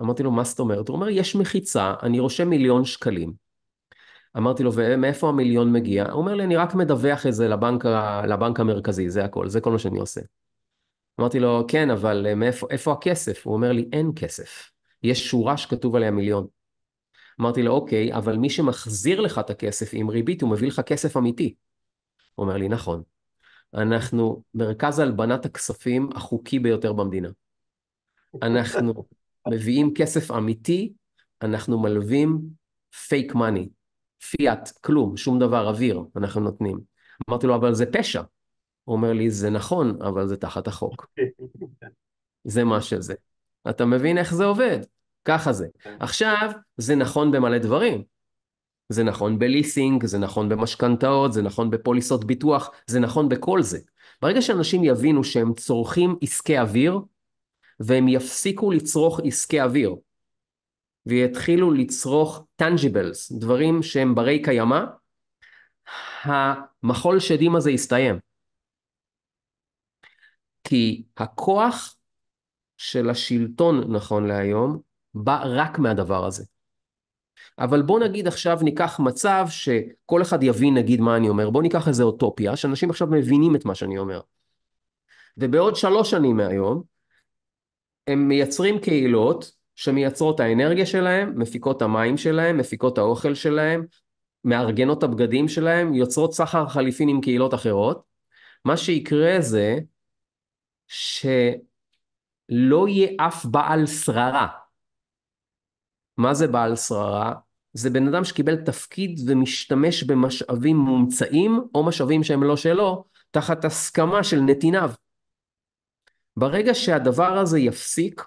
אמרתי לו, מה זאת אומרת? הוא אומר, יש מחיצה, אני רושם מיליון שקלים. אמרתי לו, ומאיפה המיליון מגיע? הוא אומר לי, אני רק מדווח את זה לבנק, לבנק המרכזי, זה הכל, זה כל מה שאני עושה. אמרתי לו, כן, אבל אה, מאיפה, איפה הכסף? הוא אומר לי, אין כסף. יש שורה שכתוב עליה מיליון. אמרתי לו, אוקיי, אבל מי שמחזיר לך את הכסף עם ריבית, הוא מביא לך כסף אמיתי. הוא אומר לי, נכון. אנחנו מרכז הלבנת הכספים החוקי ביותר במדינה. אנחנו מביאים כסף אמיתי, אנחנו מלווים פייק מאני, פיאט, כלום, שום דבר, אוויר, אנחנו נותנים. אמרתי לו, אבל זה פשע. הוא אומר לי, זה נכון, אבל זה תחת החוק. זה מה שזה. אתה מבין איך זה עובד? ככה זה. כן. עכשיו, זה נכון במלא דברים. זה נכון בליסינג, זה נכון במשכנתאות, זה נכון בפוליסות ביטוח, זה נכון בכל זה. ברגע שאנשים יבינו שהם צורכים עסקי אוויר, והם יפסיקו לצרוך עסקי אוויר ויתחילו לצרוך טנג'יבלס, דברים שהם ברי קיימא, המחול שדים הזה יסתיים. כי הכוח של השלטון נכון להיום בא רק מהדבר הזה. אבל בוא נגיד עכשיו ניקח מצב שכל אחד יבין נגיד מה אני אומר, בוא ניקח איזה אוטופיה, שאנשים עכשיו מבינים את מה שאני אומר. ובעוד שלוש שנים מהיום, הם מייצרים קהילות שמייצרות האנרגיה שלהם, מפיקות המים שלהם, מפיקות האוכל שלהם, מארגנות הבגדים שלהם, יוצרות סחר חליפין עם קהילות אחרות. מה שיקרה זה שלא יהיה אף בעל שררה. מה זה בעל שררה? זה בן אדם שקיבל תפקיד ומשתמש במשאבים מומצאים או משאבים שהם לא שלו, תחת הסכמה של נתיניו. ברגע שהדבר הזה יפסיק,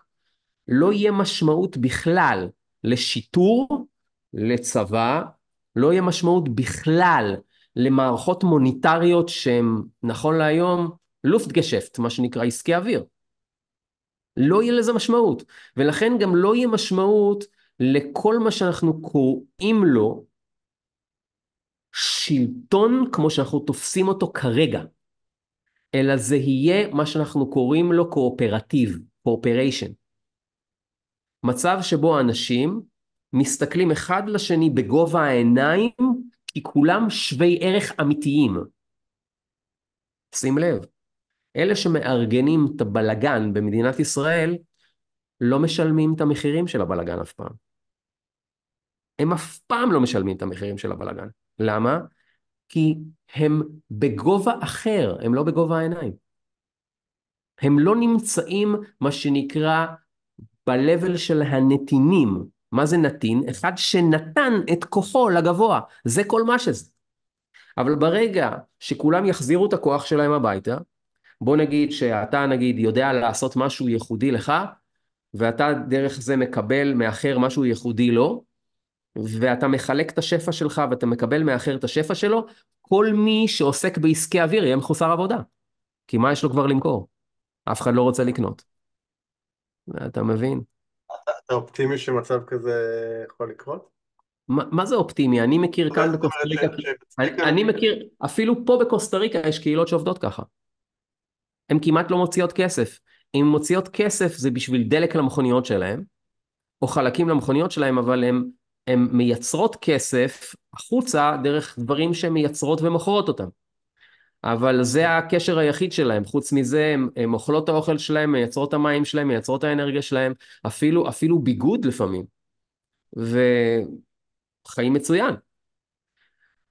לא יהיה משמעות בכלל לשיטור, לצבא, לא יהיה משמעות בכלל למערכות מוניטריות שהן, נכון להיום, לופטגשפט, מה שנקרא עסקי אוויר. לא יהיה לזה משמעות, ולכן גם לא יהיה משמעות לכל מה שאנחנו קוראים לו שלטון כמו שאנחנו תופסים אותו כרגע. אלא זה יהיה מה שאנחנו קוראים לו קואופרטיב, קואופריישן. מצב שבו אנשים מסתכלים אחד לשני בגובה העיניים, כי כולם שווי ערך אמיתיים. שים לב, אלה שמארגנים את הבלגן במדינת ישראל, לא משלמים את המחירים של הבלגן אף פעם. הם אף פעם לא משלמים את המחירים של הבלגן. למה? כי הם בגובה אחר, הם לא בגובה העיניים. הם לא נמצאים, מה שנקרא, ב-level של הנתינים. מה זה נתין? אחד שנתן את כוחו לגבוה. זה כל מה שזה. אבל ברגע שכולם יחזירו את הכוח שלהם הביתה, בוא נגיד שאתה נגיד יודע לעשות משהו ייחודי לך, ואתה דרך זה מקבל מאחר משהו ייחודי לו, ואתה מחלק את השפע שלך ואתה מקבל מאחר את השפע שלו, כל מי שעוסק בעסקי אוויר יהיה מחוסר עבודה. כי מה יש לו כבר למכור? אף אחד לא רוצה לקנות. אתה מבין?
אתה, אופטימי שמצב כזה
יכול לקרות? ما, מה זה אופטימי? אני מכיר כאן בקוסטה ריקה, אני, אני מכיר, אפילו פה בקוסטה ריקה יש קהילות שעובדות ככה. הן כמעט לא מוציאות כסף. אם מוציאות כסף זה בשביל דלק למכוניות שלהן, או חלקים למכוניות שלהן, אבל הן הן מייצרות כסף החוצה דרך דברים שהן מייצרות ומוכרות אותם. אבל זה אוקיי. הקשר היחיד שלהם, חוץ מזה הן אוכלות את האוכל שלהם, מייצרות את המים שלהם, מייצרות את האנרגיה שלהם, אפילו, אפילו ביגוד לפעמים. וחיים מצוין.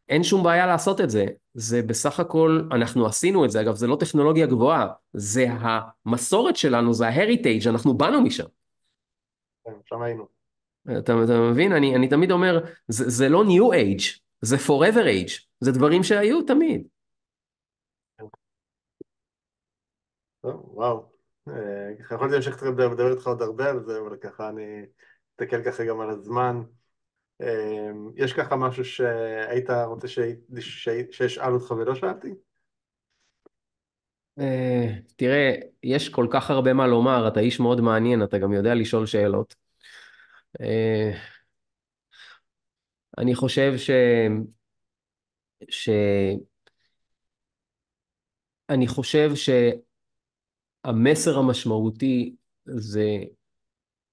אין שום בעיה לעשות את זה, זה בסך הכל, אנחנו עשינו את זה, אגב זה לא טכנולוגיה גבוהה, זה המסורת שלנו, זה ההריטייג', אנחנו באנו משם.
כן, שם היינו.
אתה, אתה מבין? אני, אני תמיד אומר, זה, זה לא New Age, זה Forever Age, זה דברים שהיו תמיד.
וואו, ככה אה, יכולתי להמשיך לדבר איתך עוד הרבה על זה, אבל ככה אני אסתכל ככה גם על הזמן. אה, יש ככה משהו שהיית רוצה שאשאל אותך ולא שאלתי?
אה, תראה, יש כל כך הרבה מה לומר, אתה איש מאוד מעניין, אתה גם יודע לשאול שאלות. אה, אני חושב ש... ש... אני חושב שהמסר המשמעותי זה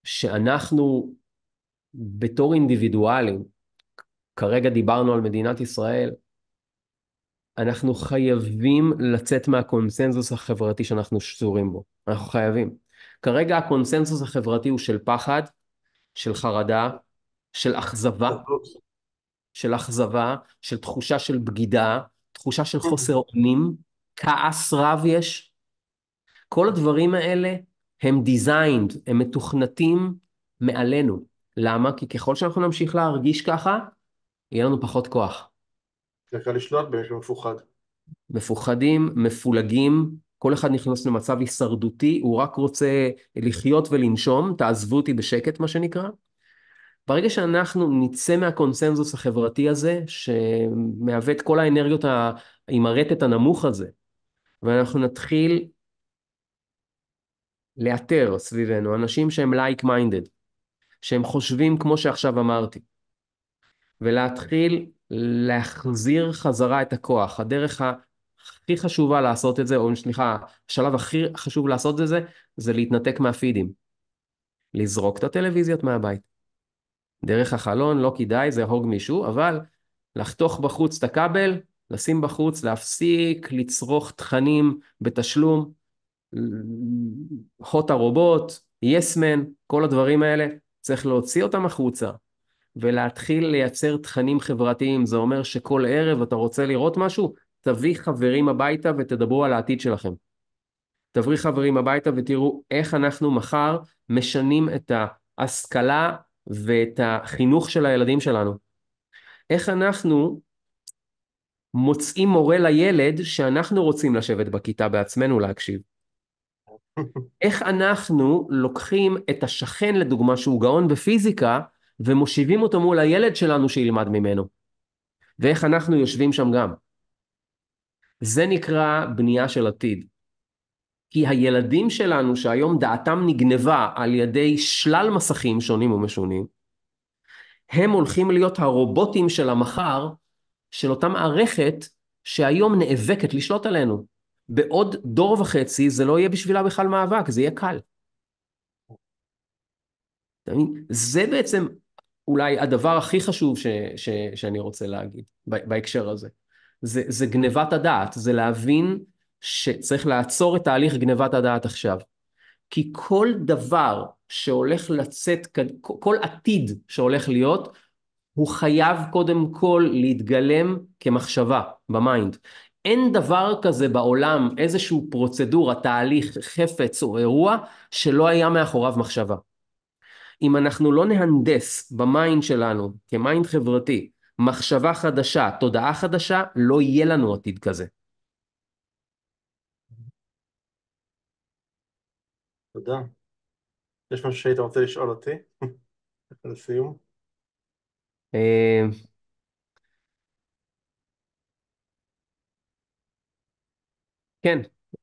שאנחנו בתור אינדיבידואלים, כרגע דיברנו על מדינת ישראל, אנחנו חייבים לצאת מהקונסנזוס החברתי שאנחנו שזורים בו. אנחנו חייבים. כרגע הקונסנזוס החברתי הוא של פחד, של חרדה, של אכזבה, של אכזבה, של תחושה של בגידה, תחושה של חוסר אונים, כעס רב יש. כל הדברים האלה הם דיזיינד, הם מתוכנתים מעלינו. למה? כי ככל שאנחנו נמשיך להרגיש ככה, יהיה לנו פחות כוח.
זה קל לשלוט במפוחד.
מפוחדים, מפולגים, כל אחד נכנס למצב הישרדותי, הוא רק רוצה לחיות ולנשום, תעזבו אותי בשקט מה שנקרא. ברגע שאנחנו נצא מהקונסנזוס החברתי הזה, שמהווה את כל האנרגיות ה... עם הרטט הנמוך הזה, ואנחנו נתחיל לאתר סביבנו אנשים שהם לייק like מיינדד, שהם חושבים כמו שעכשיו אמרתי, ולהתחיל להחזיר חזרה את הכוח. הדרך הכי חשובה לעשות את זה, או סליחה, השלב הכי חשוב לעשות את זה, זה להתנתק מהפידים. לזרוק את הטלוויזיות מהבית. דרך החלון, לא כדאי, זה יהרוג מישהו, אבל לחתוך בחוץ את הכבל, לשים בחוץ, להפסיק לצרוך תכנים בתשלום, הוט הרובוט, יסמן, yes כל הדברים האלה, צריך להוציא אותם החוצה ולהתחיל לייצר תכנים חברתיים. זה אומר שכל ערב אתה רוצה לראות משהו, תביא חברים הביתה ותדברו על העתיד שלכם. תביא חברים הביתה ותראו איך אנחנו מחר משנים את ההשכלה ואת החינוך של הילדים שלנו. איך אנחנו מוצאים מורה לילד שאנחנו רוצים לשבת בכיתה בעצמנו להקשיב. איך אנחנו לוקחים את השכן לדוגמה שהוא גאון בפיזיקה ומושיבים אותו מול הילד שלנו שילמד ממנו. ואיך אנחנו יושבים שם גם. זה נקרא בנייה של עתיד. כי הילדים שלנו שהיום דעתם נגנבה על ידי שלל מסכים שונים ומשונים, הם הולכים להיות הרובוטים של המחר, של אותה מערכת שהיום נאבקת לשלוט עלינו. בעוד דור וחצי זה לא יהיה בשבילה בכלל מאבק, זה יהיה קל. זה בעצם אולי הדבר הכי חשוב ש, ש, שאני רוצה להגיד בהקשר הזה. זה, זה גנבת הדעת, זה להבין שצריך לעצור את תהליך גנבת הדעת עכשיו. כי כל דבר שהולך לצאת, כל עתיד שהולך להיות, הוא חייב קודם כל להתגלם כמחשבה במיינד. אין דבר כזה בעולם, איזשהו פרוצדורה, תהליך, חפץ או אירוע, שלא היה מאחוריו מחשבה. אם אנחנו לא נהנדס במיינד שלנו, כמיינד חברתי, מחשבה חדשה, תודעה חדשה, לא יהיה לנו עתיד כזה.
תודה. יש משהו שהיית רוצה לשאול אותי? לסיום?
אה, כן,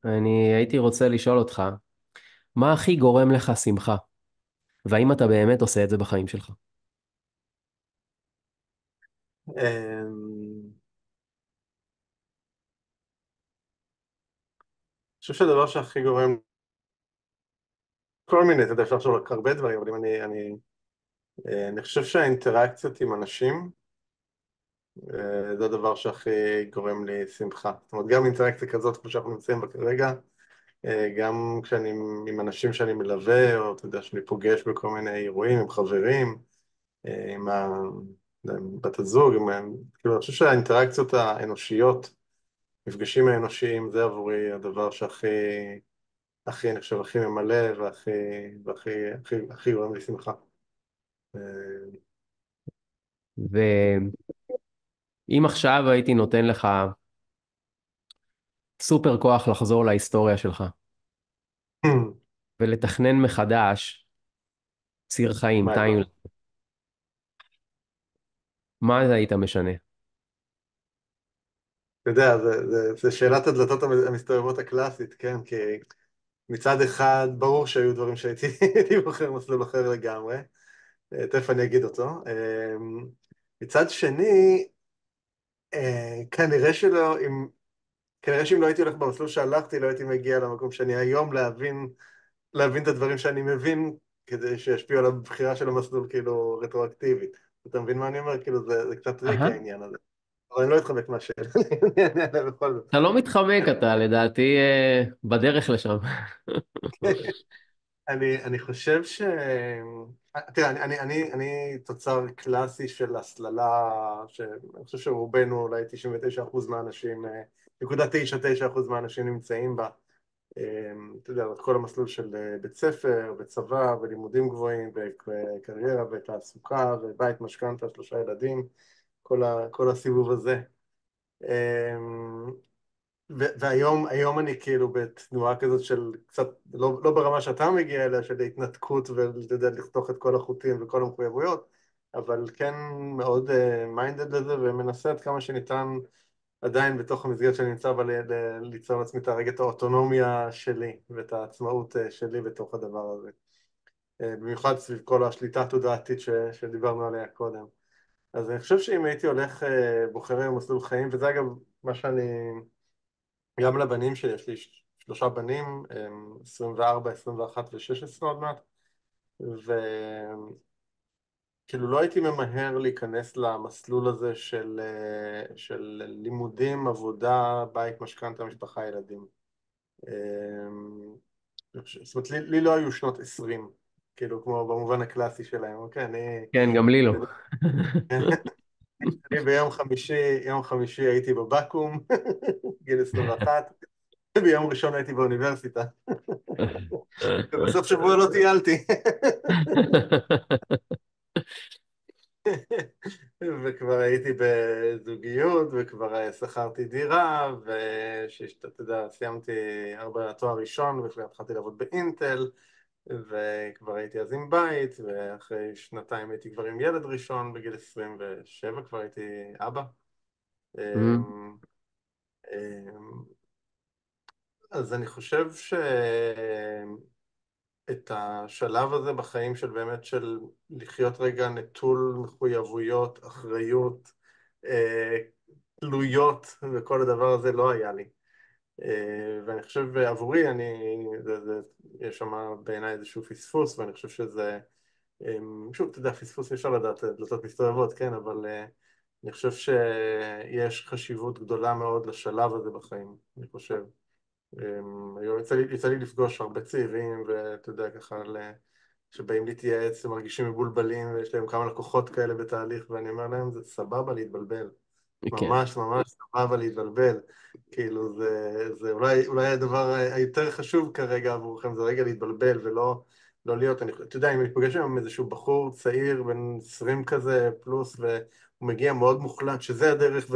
אני הייתי רוצה לשאול אותך, מה הכי גורם לך שמחה? והאם אתה באמת עושה את זה בחיים שלך?
אמ, אני חושב שהדבר שהכי גורם... כל מיני, אתה יודע, אפשר לחשוב על הרבה דברים, אבל אם אני... אני, אה, אני חושב שהאינטראקציות עם אנשים אה, זה הדבר שהכי גורם לי שמחה. זאת אומרת, גם אינטראקציה כזאת, כמו שאנחנו נמצאים בה כרגע, אה, גם כשאני עם אנשים שאני מלווה, או אתה יודע, שאני פוגש בכל מיני אירועים, עם חברים, עם ה... עם בת הזוג, עם, כאילו, אני חושב שהאינטראקציות האנושיות, מפגשים האנושיים, זה עבורי הדבר שהכי, הכי, אני חושב, הכי ממלא והכי, והכי, הכי, הכי גורם לי שמחה.
ואם עכשיו הייתי נותן לך סופר כוח לחזור להיסטוריה שלך ולתכנן מחדש ציר חיים, טיימליין, מה זה היית משנה?
אתה יודע, זו שאלת הדלתות המסתובבות הקלאסית, כן? כי מצד אחד, ברור שהיו דברים שהייתי בוחר מסלול אחר לגמרי, אה, תכף אני אגיד אותו. אמ, מצד שני, אה, כנראה שלא, אם, כנראה שאם לא הייתי הולך במסלול שהלכתי, לא הייתי מגיע למקום שאני היום להבין, להבין את הדברים שאני מבין, כדי שישפיעו על הבחירה של המסלול כאילו רטרואקטיבית. אתה מבין מה אני אומר? כאילו זה, זה קצת טריק העניין הזה. אבל אני לא אתחמק מהשאלה, אני אענה בכל זאת. אתה
לא מתחמק, אתה לדעתי אה, בדרך לשם.
אני, אני חושב ש... אה, תראה, אני, אני, אני, אני תוצר קלאסי של הסללה, שאני חושב שרובנו, אולי 99% מהאנשים, אה, נקודה 99% מהאנשים נמצאים בה. אמ, אתה יודע, את כל המסלול של אה, בית ספר, וצבא, ולימודים גבוהים, וקריירה, ותעסוקה, ובית, משכנתה, שלושה ילדים, כל, ה, כל הסיבוב הזה. אמ, והיום היום אני כאילו בתנועה כזאת של קצת, לא, לא ברמה שאתה מגיע אליה, של התנתקות ואתה יודע, לחתוך את כל החוטים וכל המחויבויות, אבל כן מאוד מיינדד אה, uh, לזה ומנסה עד כמה שניתן עדיין בתוך המסגרת שאני נמצא בה ליצור לעצמי את הרגע את האוטונומיה שלי ואת העצמאות אה, שלי בתוך הדבר הזה. אה, במיוחד סביב כל השליטה התודעתית שדיברנו עליה קודם. אז אני חושב שאם הייתי הולך אה, בוחר היום מסלול חיים, וזה אגב מה שאני, גם לבנים שלי, יש לי שלושה בנים, 24, 21 ו-16 עוד מעט, ו... כאילו לא הייתי ממהר להיכנס למסלול הזה של, אה, של לימודים, עבודה, בית, משכנתה, משפחה, ילדים. אמ, זאת אומרת, לי, לי לא היו שנות עשרים, כאילו כמו במובן הקלאסי שלהם, אוקיי, אני... כן, גם לי לא. אני ביום חמישי, יום חמישי הייתי בבקו"ם, גיל עשרים ואחת, ביום ראשון הייתי באוניברסיטה. ובסוף שבוע לא טיילתי. וכבר הייתי בזוגיות, וכבר אה, שכרתי דירה, ושאתה יודע, סיימתי הרבה תואר ראשון, וכבר התחלתי לעבוד באינטל, וכבר הייתי אז עם בית, ואחרי שנתיים הייתי כבר עם ילד ראשון, בגיל 27 כבר הייתי אבא. Mm-hmm. אמ, אמ, אז אני חושב ש... את השלב הזה בחיים של באמת של לחיות רגע נטול מחויבויות, אחריות, אה, תלויות, וכל הדבר הזה לא היה לי. אה, ואני חושב עבורי, אני, זה, זה, יש שם בעיניי איזשהו פספוס, ואני חושב שזה, אה, שוב, אתה יודע, פספוס אי אפשר לדעת, דלתות מסתובבות, כן, אבל אני חושב שיש חשיבות גדולה מאוד לשלב הזה בחיים, אני חושב. אמ, היום יצא לי, יצא לי לפגוש הרבה צעירים, ואתה יודע, ככה, שבאים להתייעץ ומרגישים מבולבלים, ויש להם כמה לקוחות כאלה בתהליך, ואני אומר להם, זה סבבה להתבלבל.
כן. ממש ממש
סבבה להתבלבל. כאילו, זה, זה אולי, אולי הדבר היותר חשוב כרגע עבורכם, זה רגע להתבלבל ולא לא להיות, אני, אתה יודע, אם אני פוגש היום איזשהו בחור צעיר, בן 20 כזה, פלוס, והוא מגיע מאוד מוחלט, שזה הדרך,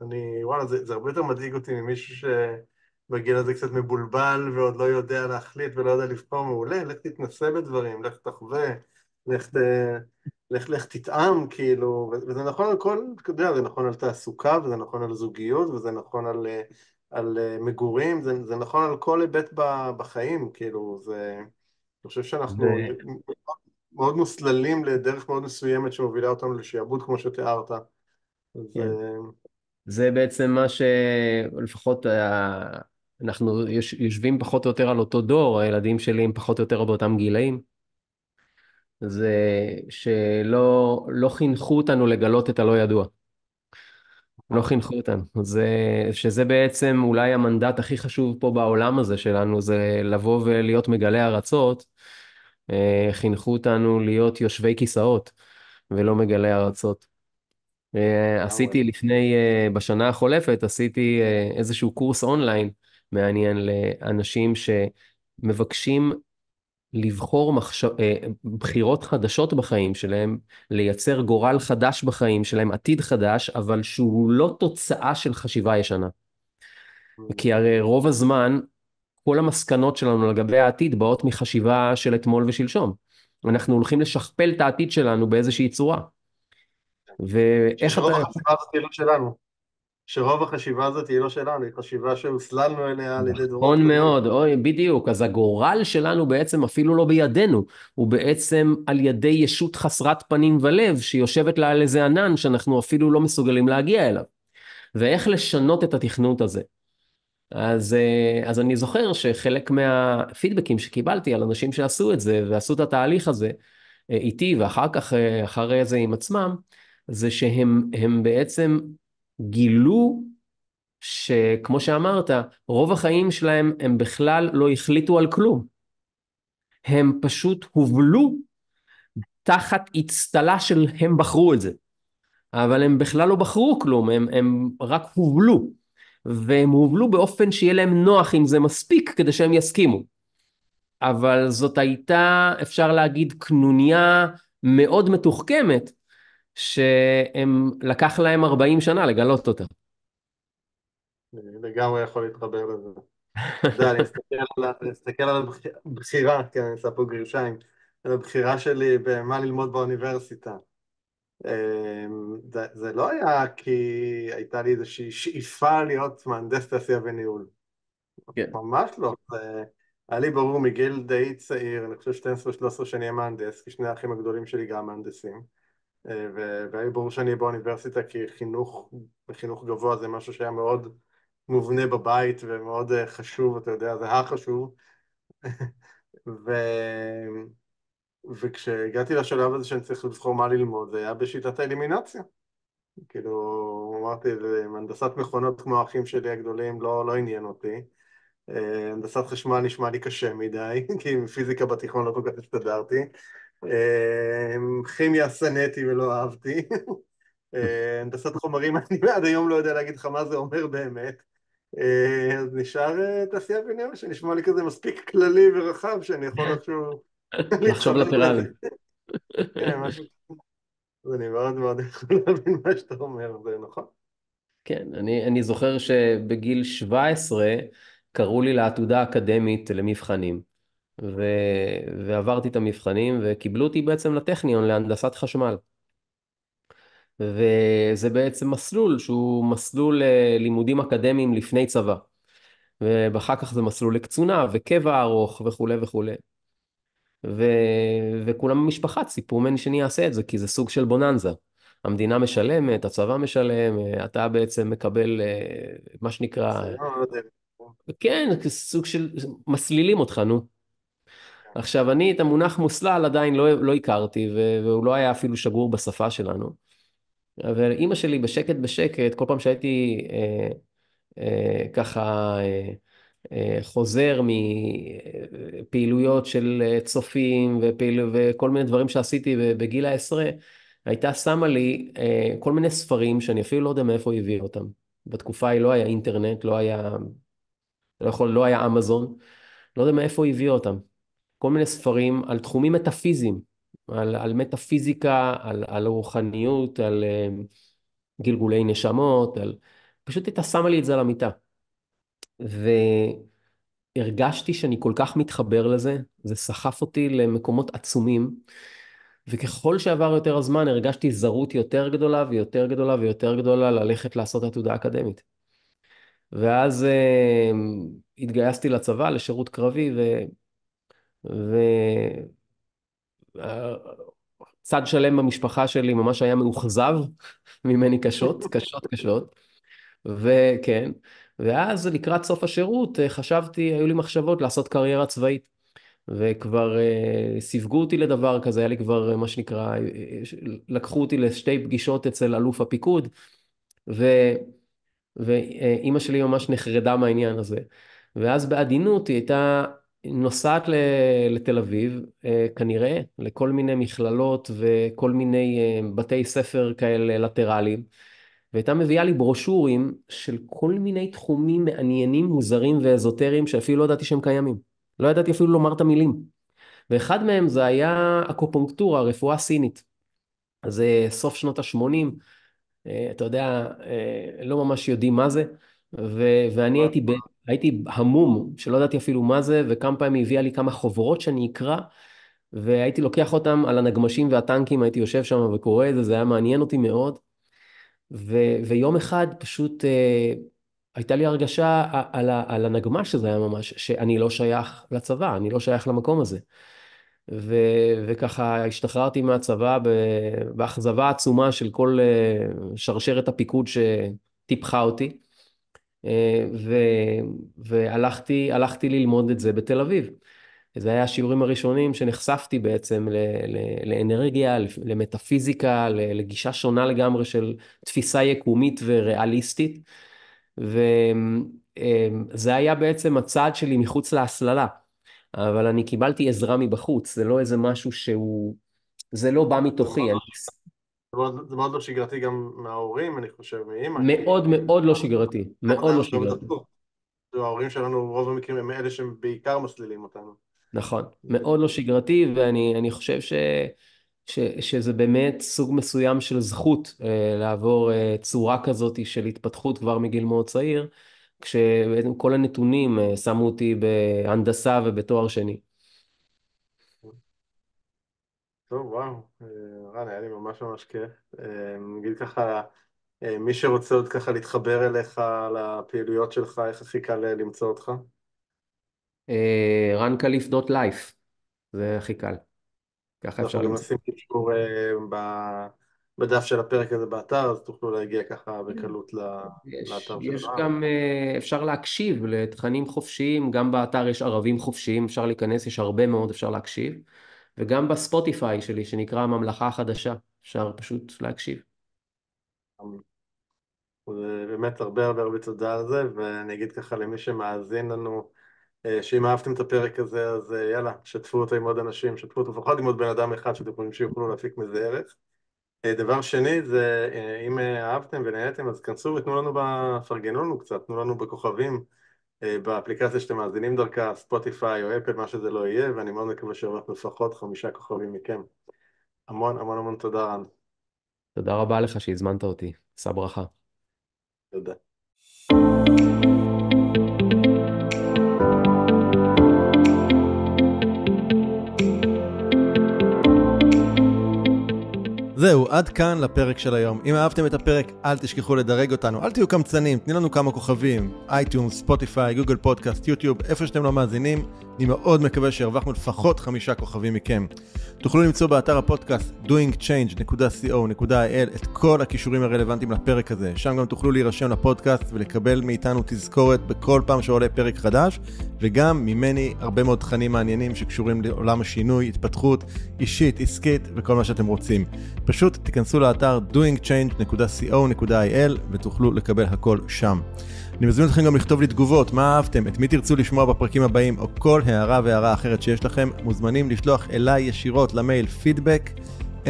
ואני, וואלה, זה, זה הרבה יותר מדאיג אותי ממישהו ש... בגיל הזה קצת מבולבל ועוד לא יודע להחליט ולא יודע לבחור מעולה, לך תתנסה בדברים, לך תחווה, לך, ת... לך, לך תטעם, כאילו, וזה נכון על כל, אתה יודע, זה נכון על תעסוקה, וזה נכון על זוגיות, וזה נכון על, על מגורים, זה, זה נכון על כל היבט בחיים, כאילו, זה... אני חושב שאנחנו זה... מאוד מוסללים לדרך מאוד מסוימת שמובילה אותנו לשעבוד, כמו שתיארת. כן. זה...
זה בעצם מה שלפחות אנחנו יש, יושבים פחות או יותר על אותו דור, הילדים שלי הם פחות או יותר באותם גילאים. זה שלא לא חינכו אותנו לגלות את הלא ידוע. לא חינכו אותנו. זה, שזה בעצם אולי המנדט הכי חשוב פה בעולם הזה שלנו, זה לבוא ולהיות מגלי ארצות. אה, חינכו אותנו להיות יושבי כיסאות ולא מגלי ארצות. אה, עשיתי אוקיי. לפני, אה, בשנה החולפת, עשיתי איזשהו קורס אונליין מעניין לאנשים שמבקשים לבחור מחש... אה, בחירות חדשות בחיים שלהם, לייצר גורל חדש בחיים שלהם, עתיד חדש, אבל שהוא לא תוצאה של חשיבה ישנה. Mm. כי הרי רוב הזמן, כל המסקנות שלנו לגבי העתיד באות מחשיבה של אתמול ושלשום. אנחנו הולכים לשכפל את העתיד שלנו באיזושהי צורה. כן. ואיך אתה...
שרוב החשיבה הזאת היא לא שלנו. שרוב החשיבה הזאת היא לא שלנו, היא חשיבה שהוסללנו אליה על ידי דורות. נכון
מאוד, אוי, בדיוק. אז הגורל שלנו בעצם אפילו לא בידינו, הוא בעצם על ידי ישות חסרת פנים ולב, שיושבת לה על איזה ענן שאנחנו אפילו לא מסוגלים להגיע אליו. ואיך לשנות את התכנות הזה. אז, אה, אז אני זוכר שחלק מהפידבקים שקיבלתי על אנשים שעשו את זה, ועשו את התהליך הזה אה, איתי, ואחר כך, אה, אחרי זה עם עצמם, זה שהם בעצם גילו שכמו שאמרת, רוב החיים שלהם הם בכלל לא החליטו על כלום. הם פשוט הובלו תחת אצטלה של הם בחרו את זה. אבל הם בכלל לא בחרו כלום, הם, הם רק הובלו. והם הובלו באופן שיהיה להם נוח אם זה מספיק כדי שהם יסכימו. אבל זאת הייתה, אפשר להגיד, קנוניה מאוד מתוחכמת, שהם לקח להם 40 שנה לגלות אותה.
לגמרי יכול להתחבר לזה. אתה יודע, אני אסתכל על הבחירה, כי אני אעשה כן, פה גרשיים, על הבחירה שלי במה ללמוד באוניברסיטה. אמ, זה, זה לא היה כי הייתה לי איזושהי שאיפה להיות מהנדס תעשייה וניהול. כן. ממש לא. זה... היה לי ברור מגיל די צעיר, אני חושב 12-13 שנים מהנדס, כי שני האחים הגדולים שלי גם מהנדסים. והיה ברור שאני באוניברסיטה כי חינוך, חינוך גבוה זה משהו שהיה מאוד מובנה בבית ומאוד אה, חשוב, אתה יודע, זה החשוב. ו... וכשהגעתי לשלב הזה שאני צריך לבחור מה ללמוד, זה היה בשיטת האלימינציה. כאילו, אמרתי, הנדסת מכונות כמו האחים שלי הגדולים לא, לא עניין אותי. אה, הנדסת חשמל נשמע לי קשה מדי, כי עם פיזיקה בתיכון לא כל כך הסתדרתי. אמ, כימיה שנאתי ולא אהבתי. אה, הנדסת חומרים, אני עד היום לא יודע להגיד לך מה זה אומר באמת. אה, אז נשאר אה, תעשייה בנייה, שנשמע לי כזה מספיק כללי ורחב, שאני יכול איכשהו...
לחשוב לפירל. כן,
אז אני מאוד מאוד יכול להבין מה שאתה אומר, זה נכון.
כן, אני, אני זוכר שבגיל 17 קראו לי לעתודה אקדמית למבחנים. ו... ועברתי את המבחנים וקיבלו אותי בעצם לטכניון להנדסת חשמל. וזה בעצם מסלול שהוא מסלול אה, לימודים אקדמיים לפני צבא. ואחר כך זה מסלול לקצונה וקבע ארוך וכולי וכולי. ו... וכולם במשפחה ציפו ממני שאני אעשה את זה, כי זה סוג של בוננזה. המדינה משלמת, הצבא משלם, אה, אתה בעצם מקבל אה, מה שנקרא... לא כן, סוג של... מסלילים אותך, נו. עכשיו, אני את המונח מוסלל עדיין לא, לא הכרתי, והוא לא היה אפילו שגור בשפה שלנו. אבל אימא שלי בשקט בשקט, כל פעם שהייתי אה, אה, ככה אה, אה, חוזר מפעילויות של אה, צופים ופעיל... וכל מיני דברים שעשיתי בגיל העשרה, הייתה שמה לי אה, כל מיני ספרים שאני אפילו לא יודע מאיפה היא הביאה אותם. בתקופה ההיא לא היה אינטרנט, לא היה, לא, יכול, לא היה אמזון, לא יודע מאיפה היא הביאה אותם. כל מיני ספרים על תחומים מטאפיזיים, על, על מטאפיזיקה, על, על רוחניות, על uh, גלגולי נשמות, על... פשוט הייתה שמה לי את זה על המיטה. והרגשתי שאני כל כך מתחבר לזה, זה סחף אותי למקומות עצומים, וככל שעבר יותר הזמן הרגשתי זרות יותר גדולה ויותר גדולה ויותר גדולה ללכת לעשות עתודה אקדמית. ואז uh, התגייסתי לצבא, לשירות קרבי, ו... וצד שלם במשפחה שלי ממש היה מאוכזב ממני קשות, קשות קשות, וכן, ואז לקראת סוף השירות אה, חשבתי, היו לי מחשבות לעשות קריירה צבאית. וכבר uh, סיווגו אותי לדבר כזה, היה לי כבר אה, מה שנקרא, לקחו אותי לשתי פגישות אצל אלוף הפיקוד, ואימא uh, שלי ממש נחרדה מהעניין הזה. ואז בעדינות היא הייתה נוסעת לתל אביב, אה, כנראה, לכל מיני מכללות וכל מיני אה, בתי ספר כאלה לטרליים, והייתה מביאה לי ברושורים של כל מיני תחומים מעניינים, מוזרים ואזוטריים, שאפילו לא ידעתי שהם קיימים. לא ידעתי אפילו לומר את המילים. ואחד מהם זה היה אקופונקטורה, רפואה סינית. אז זה סוף שנות ה-80, אה, אתה יודע, לא ממש יודעים מה זה, ו- ואני הייתי... ב... הייתי המום, שלא ידעתי אפילו מה זה, וכמה פעמים היא הביאה לי כמה חוברות שאני אקרא, והייתי לוקח אותם על הנגמשים והטנקים, הייתי יושב שם וקורא את זה, זה היה מעניין אותי מאוד. ו, ויום אחד פשוט אה, הייתה לי הרגשה על, על הנגמש הזה היה ממש, שאני לא שייך לצבא, אני לא שייך למקום הזה. ו, וככה השתחררתי מהצבא באכזבה עצומה של כל אה, שרשרת הפיקוד שטיפחה אותי. ו, והלכתי הלכתי ללמוד את זה בתל אביב. זה היה השיעורים הראשונים שנחשפתי בעצם ל, ל, לאנרגיה, למטאפיזיקה, לגישה שונה לגמרי של תפיסה יקומית וריאליסטית. וזה אמ, היה בעצם הצעד שלי מחוץ להסללה. אבל אני קיבלתי עזרה מבחוץ, זה לא איזה משהו שהוא, זה לא בא מתוכי, אני
זה מאוד לא שגרתי גם מההורים, אני חושב, מאמא.
מאוד מאוד לא שגרתי, מאוד לא שגרתי.
ההורים שלנו רוב המקרים הם אלה שהם בעיקר מסלילים אותנו.
נכון, מאוד לא שגרתי, ואני חושב ש, ש, שזה באמת סוג מסוים של זכות אה, לעבור אה, צורה כזאת של התפתחות כבר מגיל מאוד צעיר, כשבעצם כל הנתונים אה, שמו אותי בהנדסה ובתואר שני.
טוב, וואו. רן, היה לי ממש ממש כיף. אה, נגיד ככה, אה, מי שרוצה עוד ככה להתחבר אליך, לפעילויות שלך, איך הכי קל אה, למצוא אותך?
רן קליף דוט לייף, זה הכי קל. ככה אפשר למצוא. אנחנו גם עושים
קישור בדף של הפרק הזה באתר, אז תוכלו להגיע ככה בקלות לאתר שלך. יש
גם, אפשר להקשיב לתכנים חופשיים, גם באתר יש ערבים חופשיים, אפשר להיכנס, יש הרבה מאוד, אפשר להקשיב. וגם בספוטיפיי שלי, שנקרא הממלכה החדשה, אפשר פשוט להקשיב.
באמת הרבה הרבה הרבה תודה על זה, ואני אגיד ככה למי שמאזין לנו, אה, שאם אהבתם את הפרק הזה, אז אה, יאללה, שתפו אותו עם עוד אנשים, שתפו אותו לפחות עם עוד בן אדם אחד שאתם חושבים שיוכלו להפיק מזה ערך. אה, דבר שני זה, אם אהבתם ונהייתם, אז כנסו ותנו לנו, פרגנו לנו קצת, תנו לנו בכוכבים. אה, באפליקציה שאתם מאזינים דרכה, ספוטיפיי או אפל, מה שזה לא יהיה, ואני מאוד מקווה שהרווחנו לפחות חמישה כוכבים מכם. המון המון המון תודה רן.
תודה רבה לך שהזמנת אותי, שא ברכה.
תודה.
זהו, עד כאן לפרק של היום. אם אהבתם את הפרק, אל תשכחו לדרג אותנו, אל תהיו קמצנים, תני לנו כמה כוכבים, אייטיום, ספוטיפיי, גוגל פודקאסט, יוטיוב, איפה שאתם לא מאזינים. אני מאוד מקווה שהרווחנו לפחות חמישה כוכבים מכם. תוכלו למצוא באתר הפודקאסט doingchange.co.il את כל הכישורים הרלוונטיים לפרק הזה. שם גם תוכלו להירשם לפודקאסט ולקבל מאיתנו תזכורת בכל פעם שעולה פרק חדש, וגם ממני הרבה מאוד תכנים מעניינים שקשורים לעולם השינוי, התפתחות אישית, עסקית וכל מה שאתם רוצים. פשוט תיכנסו לאתר doingchange.co.il ותוכלו לקבל הכל שם. אני מזמין אתכם גם לכתוב לי תגובות, מה אהבתם, את מי תרצו לשמוע בפרקים הבאים, או כל הערה והערה אחרת שיש לכם, מוזמנים לשלוח אליי ישירות למייל פידבק.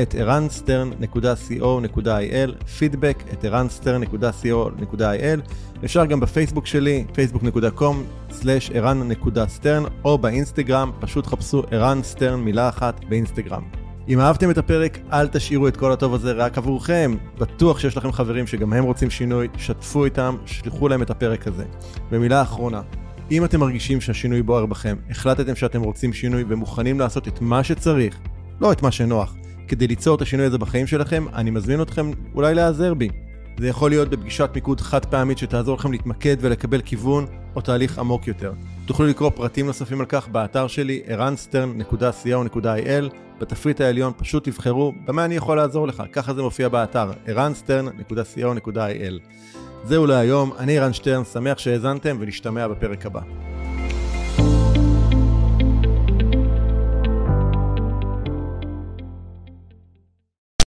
את ערנסטרן.co.il, פידבק את ערנסטרן.co.il. אפשר גם בפייסבוק שלי, facebook.com/ערן.סטרן, או באינסטגרם, פשוט חפשו ערן סטרן מילה אחת באינסטגרם. אם אהבתם את הפרק, אל תשאירו את כל הטוב הזה רק עבורכם. בטוח שיש לכם חברים שגם הם רוצים שינוי, שתפו איתם, שלחו להם את הפרק הזה. ומילה אחרונה, אם אתם מרגישים שהשינוי בוער בכם, החלטתם שאתם רוצים שינוי ומוכנים לעשות את מה שצריך, לא את מה שנוח, כדי ליצור את השינוי הזה בחיים שלכם, אני מזמין אתכם אולי להיעזר בי. זה יכול להיות בפגישת מיקוד חד פעמית שתעזור לכם להתמקד ולקבל כיוון או תהליך עמוק יותר. תוכלו לקרוא פרטים נוספים על כך באתר שלי, ערנסטרן.co.il בתפריט העליון פשוט תבחרו במה אני יכול לעזור לך, ככה זה מופיע באתר ערנסטרן.co.il. זהו להיום, אני ערן שטרן, שמח שהאזנתם ונשתמע בפרק הבא.